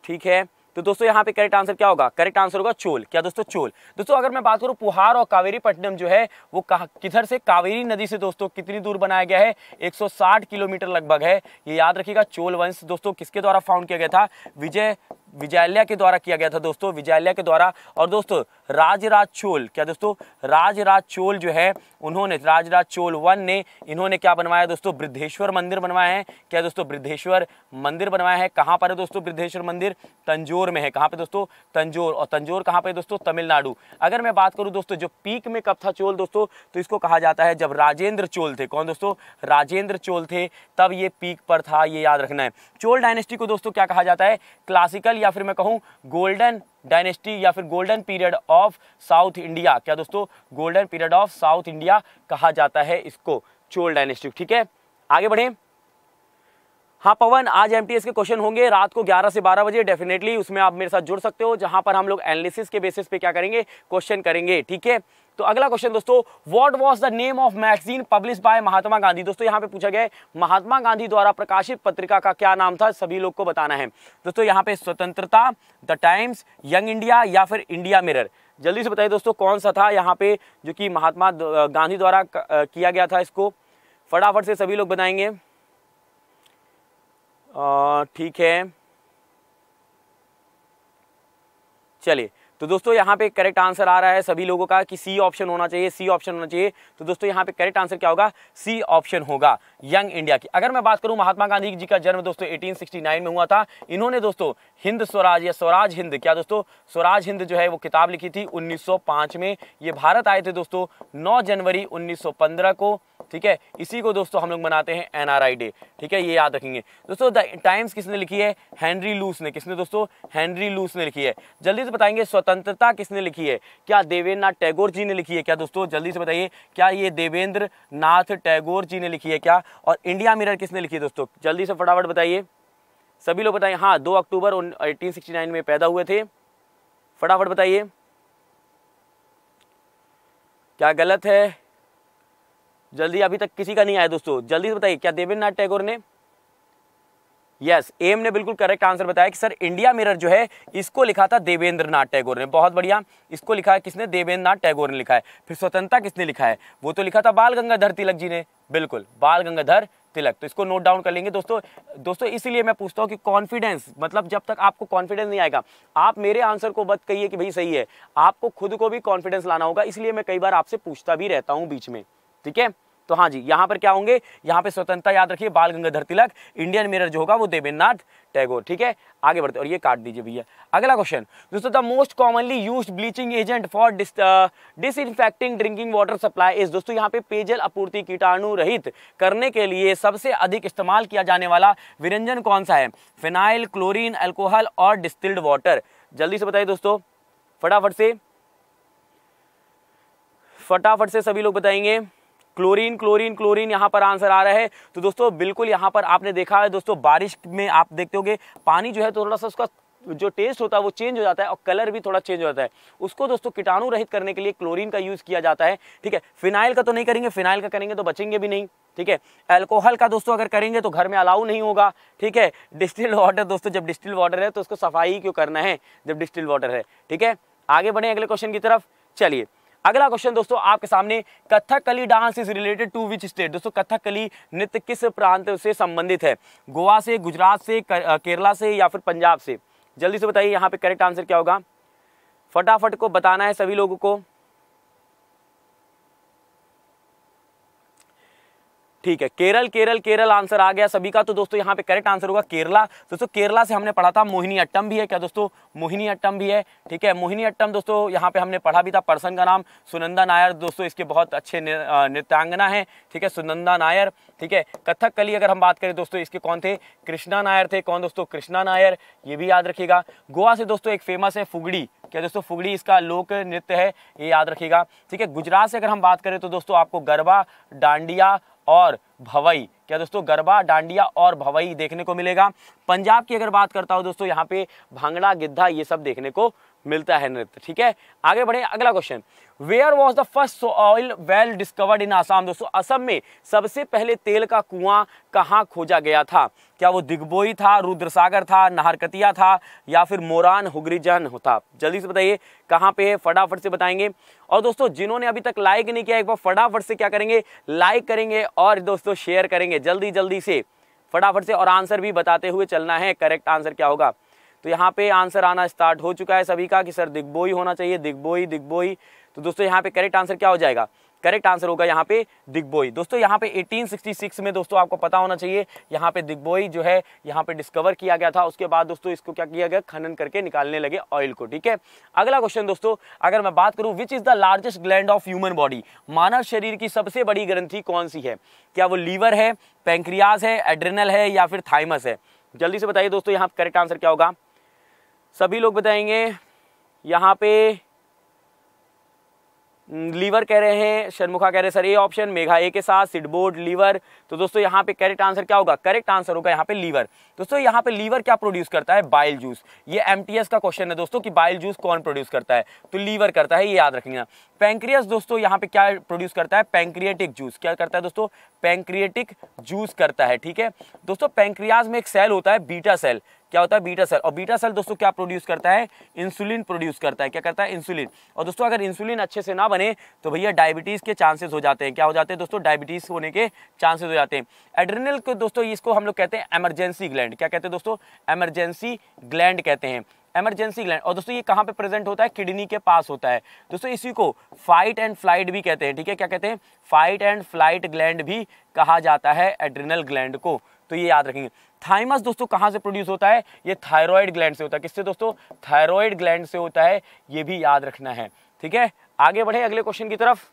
ठीक है तो दोस्तों यहाँ पे करेक्ट आंसर क्या होगा करेक्ट आंसर होगा चोल क्या दोस्तों चोल दोस्तों अगर मैं बात करूँ पुहार और कावेरी पट्टनम जो है वो किधर से कावेरी नदी से दोस्तों कितनी दूर बनाया गया है 160 किलोमीटर लगभग है ये याद रखिएगा चोल वंश दोस्तों किसके द्वारा फाउंड किया गया था विजय विजयालय के द्वारा किया गया था दोस्तों विजयालय के द्वारा और दोस्तों राजराज चोल क्या दोस्तों राजराज चोल जो है उन्होंने राजराज चोल वन ने इन्होंने क्या बनवाया दोस्तों वृद्धेश्वर मंदिर बनवाया है क्या दोस्तों वृद्धेश्वर मंदिर बनवाया है कहाँ पर है दोस्तों वृद्धेश्वर मंदिर तंजोर में है कहाँ पे दोस्तों तंजोर और तंजोर कहाँ पर दोस्तों तमिलनाडु अगर मैं बात करूँ दोस्तों जो पीक में कब था चोल दोस्तों तो इसको कहा जाता है जब राजेंद्र चोल थे कौन दोस्तों राजेंद्र चोल थे तब ये पीक पर था ये याद रखना है चोल डायनेस्टी को दोस्तों क्या कहा जाता है क्लासिकल या फिर मैं कहूँ गोल्डन डायनेस्टी या फिर golden period of south India क्या दोस्तों golden period of south India कहा जाता है इसको चोल डायनेस्टी ठीक है आगे बढ़े हाँ पवन आज एम के क्वेश्चन होंगे रात को 11 से 12 बजे डेफिनेटली उसमें आप मेरे साथ जुड़ सकते हो जहां पर हम लोग एनालिसिस के बेसिस पे क्या करेंगे क्वेश्चन करेंगे ठीक है तो अगला क्वेश्चन दोस्तों what was the name of magazine publish by Mahatma Gandhi दोस्तों यहाँ पे पूछा गया महात्मा गांधी द्वारा प्रकाशित पत्रिका का क्या नाम था सभी लोग को बताना है दोस्तों यहाँ पे स्वतंत्रता द टाइम्स यंग इंडिया या फिर इंडिया मिरर जल्दी से बताइए दोस्तों कौन सा था यहाँ पे जो कि महात्मा गांधी द्वारा किया गया था इसको फटाफट से सभी लोग बताएंगे ठीक है चलिए तो दोस्तों यहाँ पे करेक्ट आंसर आ रहा है सभी लोगों का कि सी ऑप्शन होना चाहिए सी ऑप्शन होना चाहिए तो दोस्तों यहाँ पे करेक्ट आंसर क्या होगा सी ऑप्शन होगा यंग इंडिया की अगर मैं बात करूँ महात्मा गांधी जी का जन्म दोस्तों 1869 में हुआ था इन्होंने दोस्तों हिंद स्वराज या स्वराज हिंद क्या दोस्तों स्वराज हिंद जो है वो किताब लिखी थी उन्नीस में ये भारत आए थे दोस्तों नौ जनवरी उन्नीस को ठीक है इसी को दोस्तों हम लोग मनाते हैं एनआरआई डे ठीक है ये याद रखेंगे दोस्तों टाइम्स किसने लिखी है हेनरी लूस ने किसने दोस्तों हेनरी लूस ने लिखी है जल्दी से बताएंगे स्वतंत्रता किसने लिखी है क्या देवेंद्र नाथ टैगोर जी ने लिखी है क्या दोस्तों जल्दी से बताइए क्या ये देवेंद्र नाथ टैगोर जी ने लिखी है क्या और इंडिया मिरर किसने लिखी है दोस्तों जल्दी से फटाफट बताइए सभी लोग बताइए हाँ दो अक्टूबर एटीन में पैदा हुए थे फटाफट बताइए क्या गलत है जल्दी अभी तक किसी का नहीं आया दोस्तों जल्दी से बताइए क्या देवेंद्र नाथ टैगोर ने यस yes, एम ने बिल्कुल करेक्ट आंसर बताया कि सर इंडिया मिरर जो है इसको लिखा था देवेंद्र नाथ टैगोर ने बहुत बढ़िया इसको लिखा है किसने देवेंद्र नाथ टैगोर ने लिखा है फिर स्वतंत्रता किसने लिखा है वो तो लिखा था बाल गंगाधर तिलक जी ने बिल्कुल बाल गंगाधर तिलक तो इसको नोट डाउन कर लेंगे दोस्तों दोस्तों इसीलिए मैं पूछता हूँ कि कॉन्फिडेंस मतलब जब तक आपको कॉन्फिडेंस नहीं आएगा आप मेरे आंसर को बत कहिए कि भाई सही है आपको खुद को भी कॉन्फिडेंस लाना होगा इसलिए मैं कई बार आपसे पूछता भी रहता हूँ बीच में ठीक है तो हाँ जी यहाँ पर क्या होंगे यहाँ पे स्वतंत्रता याद रखिए बाल गंगाधर तिलक इंडियन मिरर जो होगा वो देवेंद्रनाथ टैगोर ठीक है आगे बढ़ते और ये काट दीजिए भैया अगला क्वेश्चन दोस्तों the most commonly use bleaching agent for dis disinfecting drinking water supply is दोस्तों यहाँ पे पेयजल आपूर्ति कीटाणु रहित करने के लिए सबसे अधिक इस्तेमाल किया जाने वाला विरंजन कौन सा है फिनाइल क्लोरिन एल्कोहल और डिस्टिल्ड वाटर जल्दी से बताइए दोस्तों फटाफट से फटाफट से सभी लोग बताएंगे क्लोरीन क्लोरीन क्लोरीन यहाँ पर आंसर आ रहा है तो दोस्तों बिल्कुल यहाँ पर आपने देखा है दोस्तों बारिश में आप देखते होगे पानी जो है तो थोड़ा सा उसका जो टेस्ट होता है वो चेंज हो जाता है और कलर भी थोड़ा चेंज हो जाता है उसको दोस्तों कीटाणु रहित करने के लिए क्लोरीन का यूज़ किया जाता है ठीक है फिनाइल का तो नहीं करेंगे फिनाइल का करेंगे तो बचेंगे भी नहीं ठीक है अल्कोहल का दोस्तों अगर करेंगे तो घर में अलाउ नहीं होगा ठीक है डिस्टिल वाटर दोस्तों जब डिस्टिल वाटर है तो उसको सफाई क्यों करना है जब डिस्टिल वाटर है ठीक है आगे बढ़े अगले क्वेश्चन की तरफ चलिए अगला क्वेश्चन दोस्तों आपके सामने Kathakali dance is related to which state दोस्तों कथकली नृत्य किस प्रांत से संबंधित है गोवा से गुजरात से केरला से या फिर पंजाब से जल्दी से बताइए यहाँ पे करेक्ट आंसर क्या होगा फटाफट को बताना है सभी लोगों को ठीक है केरल केरल केरल आंसर आ गया सभी का तो दोस्तों यहाँ पे करेक्ट आंसर होगा केरला दोस्तों केरला से हमने पढ़ा था मोहिनी अट्टम भी है क्या दोस्तों मोहिनी अट्टम भी है ठीक है मोहिनी अट्टम दोस्तों यहाँ पे हमने पढ़ा भी था पर्सन का नाम सुनंदा नायर दोस्तों इसके बहुत अच्छे नृत्यांगना है ठीक है सुनंदा नायर ठीक है कथक कली अगर हम बात करें दोस्तों इसके कौन थे कृष्णा नायर थे कौन दोस्तों कृष्णा नायर ये भी याद रखेगा गोवा से दोस्तों एक फेमस है फुगड़ी क्या दोस्तों फुगड़ी इसका लोक नृत्य है ये याद रखेगा ठीक है गुजरात से अगर हम बात करें तो दोस्तों आपको गरबा डांडिया और भवई क्या दोस्तों गरबा डांडिया और भवई देखने को मिलेगा पंजाब की अगर बात करता हूँ दोस्तों यहाँ पे भांगड़ा गिद्धा ये सब देखने को मिलता है नृत्य ठीक है आगे बढ़े अगला question where was the first oil well discovered in Assam दोस्तों असम में सबसे पहले तेल का कुआं कहाँ खोजा गया था क्या वो दिग्बोई था रुद्रसागर था नाहरकतिया था या फिर मोरान हुगरीजन होता जल्दी से बताइए कहाँ पे है फटाफट से बताएंगे और दोस्तों जिन्होंने अभी तक लाइक नहीं किया एक बार फटाफट से क्या करेंगे लाइक करेंगे और दोस्तों शेयर करेंगे जल्दी जल्दी से फटाफट से और आंसर भी बताते हुए चलना है करेक्ट आंसर क्या होगा तो यहाँ पे आंसर आना स्टार्ट हो चुका है सभी का कि सर दिग्बोई होना चाहिए दिग्बोई दिग्बोई तो दोस्तों यहाँ पे करेक्ट आंसर क्या हो जाएगा करेक्ट आंसर होगा यहाँ पे दिग्बोई दोस्तों यहाँ पे 1866 में दोस्तों आपको पता होना चाहिए यहाँ पे दिग्बोई जो है यहाँ पे डिस्कवर किया गया था उसके बाद दोस्तों इसको क्या किया गया खनन करके निकालने लगे ऑयल को ठीक है अगला क्वेश्चन दोस्तों अगर मैं बात करूँ which is the largest gland of human body मानव शरीर की सबसे बड़ी ग्रंथी कौन सी है क्या वो लीवर है पेंक्रियाज है एड्रेनल है या फिर थाइमस है जल्दी से बताइए दोस्तों यहाँ करेक्ट आंसर क्या होगा सभी लोग बताएंगे यहाँ पे लीवर कह रहे हैं शर्मुखा कह रहे हैं sir A option Megha A के साथ सिडबोर्ड लीवर तो दोस्तों यहाँ पे करेक्ट आंसर क्या होगा करेक्ट आंसर होगा यहाँ पे लीवर दोस्तों यहाँ पे लीवर क्या प्रोड्यूस करता है बाइल जूस ये एमटीएस का क्वेश्चन है दोस्तों कि बाइल जूस कौन प्रोड्यूस करता है तो लीवर करता है ये याद रखना पैंक्रियस दोस्तों यहाँ पे क्या प्रोड्यूस करता है पैंक्रिएटिक जूस क्या करता है दोस्तों पैंक्रिएटिक जूस करता है ठीक है दोस्तों पैंक्रियाज में एक सेल होता है बीटा सेल क्या होता है बीटा सेल और बीटा सेल दोस्तों क्या प्रोड्यूस करता है इंसुलिन प्रोड्यूस करता है क्या करता है इंसुलिन और दोस्तों अगर इंसुलिन अच्छे से ना बने तो भैया डायबिटीज़ के चांसेस हो जाते हैं क्या हो जाते हैं दोस्तों डायबिटीज़ होने के चांसेस हो जाते हैं एड्रिनल को दोस्तों इसको हम लोग कहते हैं एमरजेंसी ग्लैंड क्या कहते हैं दोस्तों एमरजेंसी ग्लैंड कहते हैं एमरजेंसी ग्लैंड और दोस्तों ये कहाँ पे प्रेजेंट होता है किडनी के पास होता है दोस्तों इसी को फाइट एंड फ्लाइट भी कहते हैं ठीक है क्या कहते हैं फाइट एंड फ्लाइट ग्लैंड भी कहा जाता है एड्रिनल ग्लैंड को तो ये याद रखेंगे थाइमस दोस्तों कहाँ से प्रोड्यूस होता है ये थायरॉयड ग्लैंड से होता है किससे दोस्तों थायरॉयड ग्लैंड से होता है ये भी याद रखना है ठीक है आगे बढ़े अगले क्वेश्चन की तरफ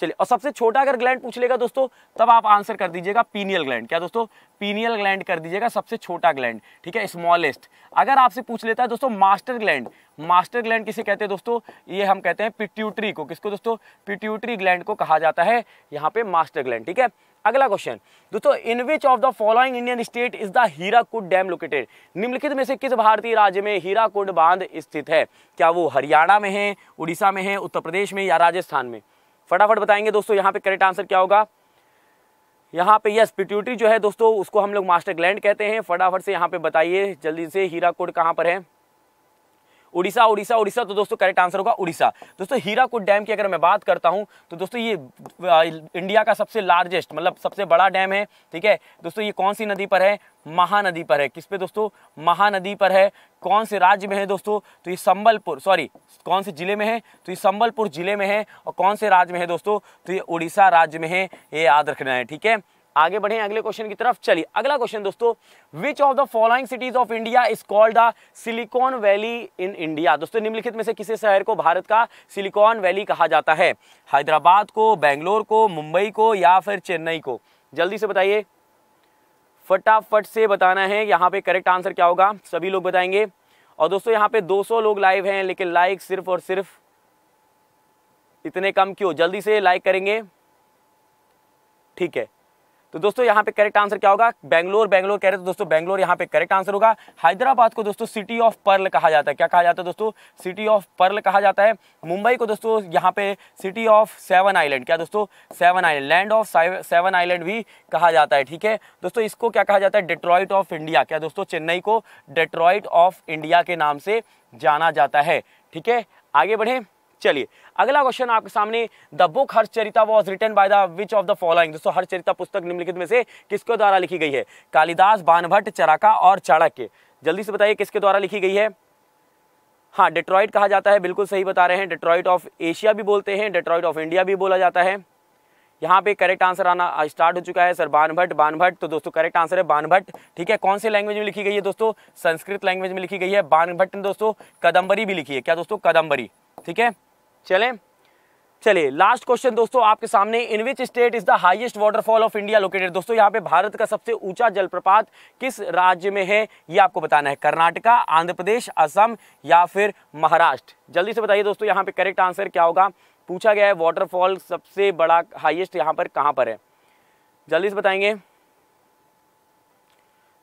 चलिए और सबसे छोटा अगर ग्लैंड पूछ लेगा दोस्तों तब आप आंसर कर दीजिएगा पीनियल ग्लैंड क्या दोस्तों पीनियल ग्लैंड कर दीजिएगा सबसे छोटा ग्लैंड ठीक है स्मॉलेस्ट अगर आपसे पूछ लेता है दोस्तों मास्टर ग्लैंड मास्टर ग्लैंड किसे कहते हैं दोस्तों ये हम कहते हैं पिट्यूटरी को किसको दोस्तों पिट्यूटरी ग्लैंड को कहा जाता है यहाँ पे मास्टर ग्लैंड ठीक है अगला क्वेश्चन दोस्तों in which of the following Indian state is the Hirakud dam located निम्नलिखित में से किस भारतीय राज्य में हीराकुड बांध स्थित है क्या वो हरियाणा में है उड़ीसा में है उत्तर प्रदेश में या राजस्थान में फटाफट बताएंगे दोस्तों यहाँ पे करेक्ट आंसर क्या होगा यहाँ पे यस पिट्यूटरी जो है दोस्तों उसको हम लोग मास्टर ग्लैंड कहते हैं फटाफट से यहाँ पे बताइए जल्दी से हीरा कोड कहाँ पर है उड़ीसा उड़ीसा उड़ीसा तो दोस्तों करेक्ट आंसर होगा उड़ीसा दोस्तों हीराकुद डैम की अगर मैं बात करता हूँ तो दोस्तों ये इंडिया का सबसे लार्जेस्ट मतलब सबसे बड़ा डैम है ठीक है दोस्तों ये कौन सी नदी पर है महानदी पर है किस पे दोस्तों महानदी पर है कौन से राज्य में है दोस्तों तो ये संबलपुर सॉरी कौन से जिले में है तो ये संबलपुर जिले में है और कौन से राज्य में है दोस्तों तो ये उड़ीसा राज्य में है ये याद रखना है ठीक है आगे बढ़े अगले क्वेश्चन की तरफ चलिए अगला क्वेश्चन दोस्तों which of the following cities of India is called the silicon valley in India दोस्तों निम्नलिखित में से किसी शहर को भारत का सिलिकॉन वैली कहा जाता है हैदराबाद को बेंगलोर को मुंबई को या फिर चेन्नई को जल्दी से बताइए फटाफट से बताना है यहाँ पे करेक्ट आंसर क्या होगा सभी लोग बताएंगे और दोस्तों यहाँ पे 200 लोग लाइव हैं लेकिन लाइक सिर्फ और सिर्फ इतने कम क्यों जल्दी से लाइक करेंगे ठीक है तो दोस्तों यहाँ पे करेक्ट आंसर क्या होगा बैंगलोर बैंगलोर कह रहे तो दोस्तों बैंगलोर यहाँ पे करेक्ट आंसर होगा हैदराबाद को दोस्तों सिटी ऑफ पर्ल कहा जाता है क्या कहा जाता है दोस्तों सिटी ऑफ पर्ल कहा जाता है मुंबई को दोस्तों यहाँ पे सिटी ऑफ सेवन आइलैंड क्या दोस्तों seven island land of seven island भी कहा जाता है ठीक है दोस्तों इसको क्या कहा जाता है डेट्रॉइट ऑफ इंडिया क्या दोस्तों चेन्नई को डेट्रॉइट ऑफ इंडिया के नाम से जाना जाता है ठीक है आगे बढ़ें चलिए अगला क्वेश्चन आपके सामने the book Harshacharita was written by the which of the following दोस्तों हर्षचरिता पुस्तक निम्नलिखित में से किसके द्वारा लिखी गई है कालिदास बानभट्ट चराका और चाणक्य जल्दी से बताइए किसके द्वारा लिखी गई है हाँ डेट्रॉइड कहा जाता है बिल्कुल सही बता रहे हैं डेट्रॉइड ऑफ एशिया भी बोलते हैं डेट्रॉइड ऑफ इंडिया भी बोला जाता है यहाँ पे करेक्ट आंसर आना स्टार्ट हो चुका है सर बानभट्ट बानभट्ट तो दोस्तों करेक्ट आंसर है बानभट्ट ठीक है कौन से लैंग्वेज में लिखी गई है दोस्तों संस्कृत लैंग्वेज में लिखी गई है बानभट्ट ने दोस्तों कदम्बरी भी लिखी है क्या दोस्तों कदम्बरी ठीक है चलें चलिए लास्ट क्वेश्चन दोस्तों आपके सामने in which state is the highest waterfall of India located दोस्तों यहाँ पे भारत का सबसे ऊंचा जलप्रपात किस राज्य में है ये आपको बताना है कर्नाटका आंध्र प्रदेश असम या फिर महाराष्ट्र जल्दी से बताइए दोस्तों यहाँ पे करेक्ट आंसर क्या होगा पूछा गया है वाटरफॉल सबसे बड़ा हाइएस्ट यहाँ पर कहाँ पर है जल्दी से बताएंगे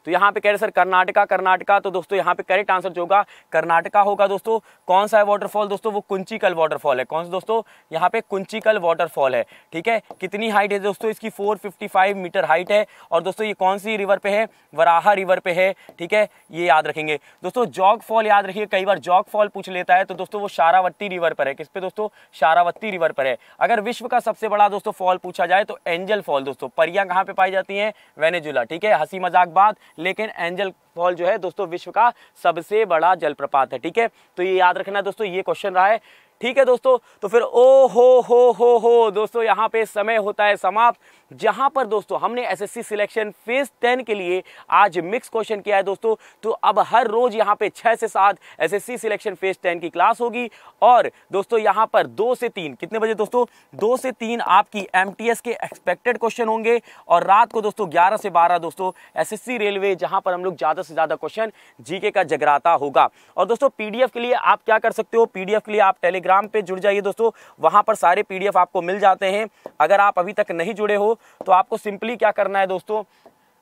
तो यहाँ पे कह रहे सर कर्नाटका कर्नाटका तो दोस्तों यहाँ पे करेक्ट आंसर जो होगा कर्नाटका होगा दोस्तों कौन सा है वाटरफॉल दोस्तों वो कुंचीकल वाटरफॉल है कौन सा दोस्तों यहाँ पे कुंचीकल वाटरफॉल है ठीक है कितनी हाइट है दोस्तों इसकी 455 मीटर हाइट है और दोस्तों ये कौन सी रिवर पे है वराहा रिवर पे है ठीक है ये याद रखेंगे दोस्तों जॉग फॉल याद रखिए कई बार जॉग फॉल पूछ लेता है तो दोस्तों वो शारावती रिवर पर है किस पे दोस्तों शारावती रिवर पर है अगर विश्व का सबसे बड़ा दोस्तों फॉल पूछा जाए तो एंजल फॉल दोस्तों परियां कहाँ पे पाई जाती है वेनेजुला ठीक है हंसी मजाक बात लेकिन एंजल फॉल जो है दोस्तों विश्व का सबसे बड़ा जलप्रपात है ठीक है तो ये याद रखना दोस्तों ये क्वेश्चन रहा है ठीक है दोस्तों तो फिर ओ हो हो हो हो दोस्तों यहाँ पे समय होता है समाप्त जहाँ पर दोस्तों हमने एसएससी सिलेक्शन फेज टेन के लिए आज मिक्स क्वेश्चन किया है दोस्तों तो अब हर रोज यहाँ पे छः से सात एसएससी सिलेक्शन फेज टेन की क्लास होगी और दोस्तों यहाँ पर दो से तीन कितने बजे दोस्तों दो से तीन आपकी एम के एक्सपेक्टेड क्वेश्चन होंगे और रात को दोस्तों ग्यारह से बारह दोस्तों एस रेलवे जहाँ पर हम लोग ज़्यादा से ज़्यादा क्वेश्चन जी का जगराता होगा और दोस्तों पी के लिए आप क्या कर सकते हो पी के लिए आप टेलीग्राम टेलीग्राम पे जुड़ जाइए दोस्तों वहाँ पर सारे पी आपको मिल जाते हैं अगर आप अभी तक नहीं जुड़े हो तो आपको सिंपली क्या करना है दोस्तों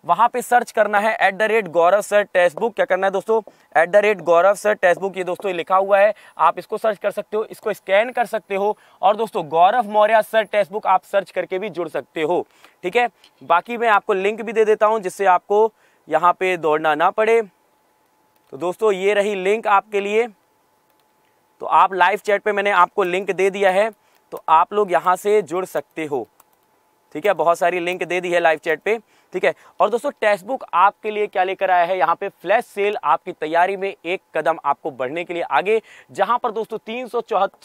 वहाँ पे सर्च करना है at the rate Gaurav sir text book क्या करना है दोस्तों at the rate Gaurav sir text book ये दोस्तों ये लिखा हुआ है आप इसको सर्च कर सकते हो इसको स्कैन कर सकते हो और दोस्तों Gaurav Maurya sir text book आप सर्च करके भी जुड़ सकते हो ठीक है बाकी मैं आपको लिंक भी दे देता हूँ जिससे आपको यहाँ पे दौड़ना ना पड़े तो दोस्तों ये रही लिंक आपके लिए तो आप लाइव चैट पे मैंने आपको लिंक दे दिया है तो आप लोग यहाँ से जुड़ सकते हो ठीक है बहुत सारी लिंक दे दी है लाइव चैट पे ठीक है और दोस्तों टेक्स्ट बुक आपके लिए क्या लेकर आया है यहाँ पे फ्लैश सेल आपकी तैयारी में एक कदम आपको बढ़ने के लिए आगे जहां पर दोस्तों तीन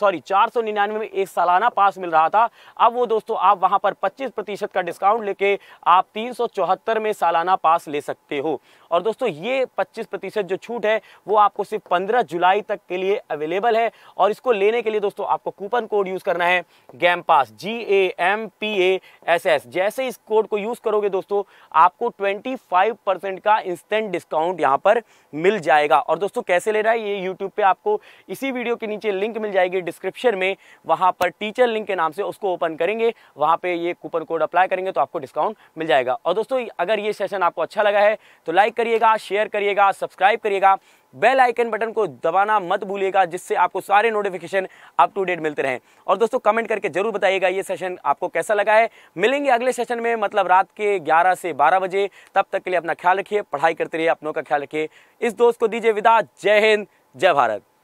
सॉरी चार में एक सालाना पास मिल रहा था अब वो दोस्तों आप वहां पर पच्चीस प्रतिशत का डिस्काउंट लेके आप तीन में सालाना पास ले सकते हो और दोस्तों ये पच्चीस प्रतिशत जो छूट है वो आपको सिर्फ पंद्रह जुलाई तक के लिए अवेलेबल है और इसको लेने के लिए दोस्तों आपको कूपन कोड यूज करना है गैम पास G A M P A S S जैसे इस कोड को यूज करोगे दोस्तों आपको 25 परसेंट का इंस्टेंट डिस्काउंट यहां पर मिल जाएगा और दोस्तों कैसे ले रहा है ये यूट्यूब पे आपको इसी वीडियो के नीचे लिंक मिल जाएगी डिस्क्रिप्शन में वहां पर टीचर लिंक के नाम से उसको ओपन करेंगे वहां पर ये कूपन कोड अप्लाई करेंगे तो आपको डिस्काउंट मिल जाएगा और दोस्तों अगर ये सेशन आपको अच्छा लगा है तो लाइक करिएगा शेयर करिएगा सब्सक्राइब करिएगा बेल आइकन बटन को दबाना मत भूलिएगा जिससे आपको सारे नोटिफिकेशन अप टू डेट मिलते रहें और दोस्तों कमेंट करके जरूर बताइएगा ये सेशन आपको कैसा लगा है मिलेंगे अगले सेशन में मतलब रात के ग्यारह से बारह बजे तब तक के लिए अपना ख्याल रखिए पढ़ाई करते रहिए अपनों का ख्याल रखिए इस दोस्त को दीजिए विदा जय हिंद जय भारत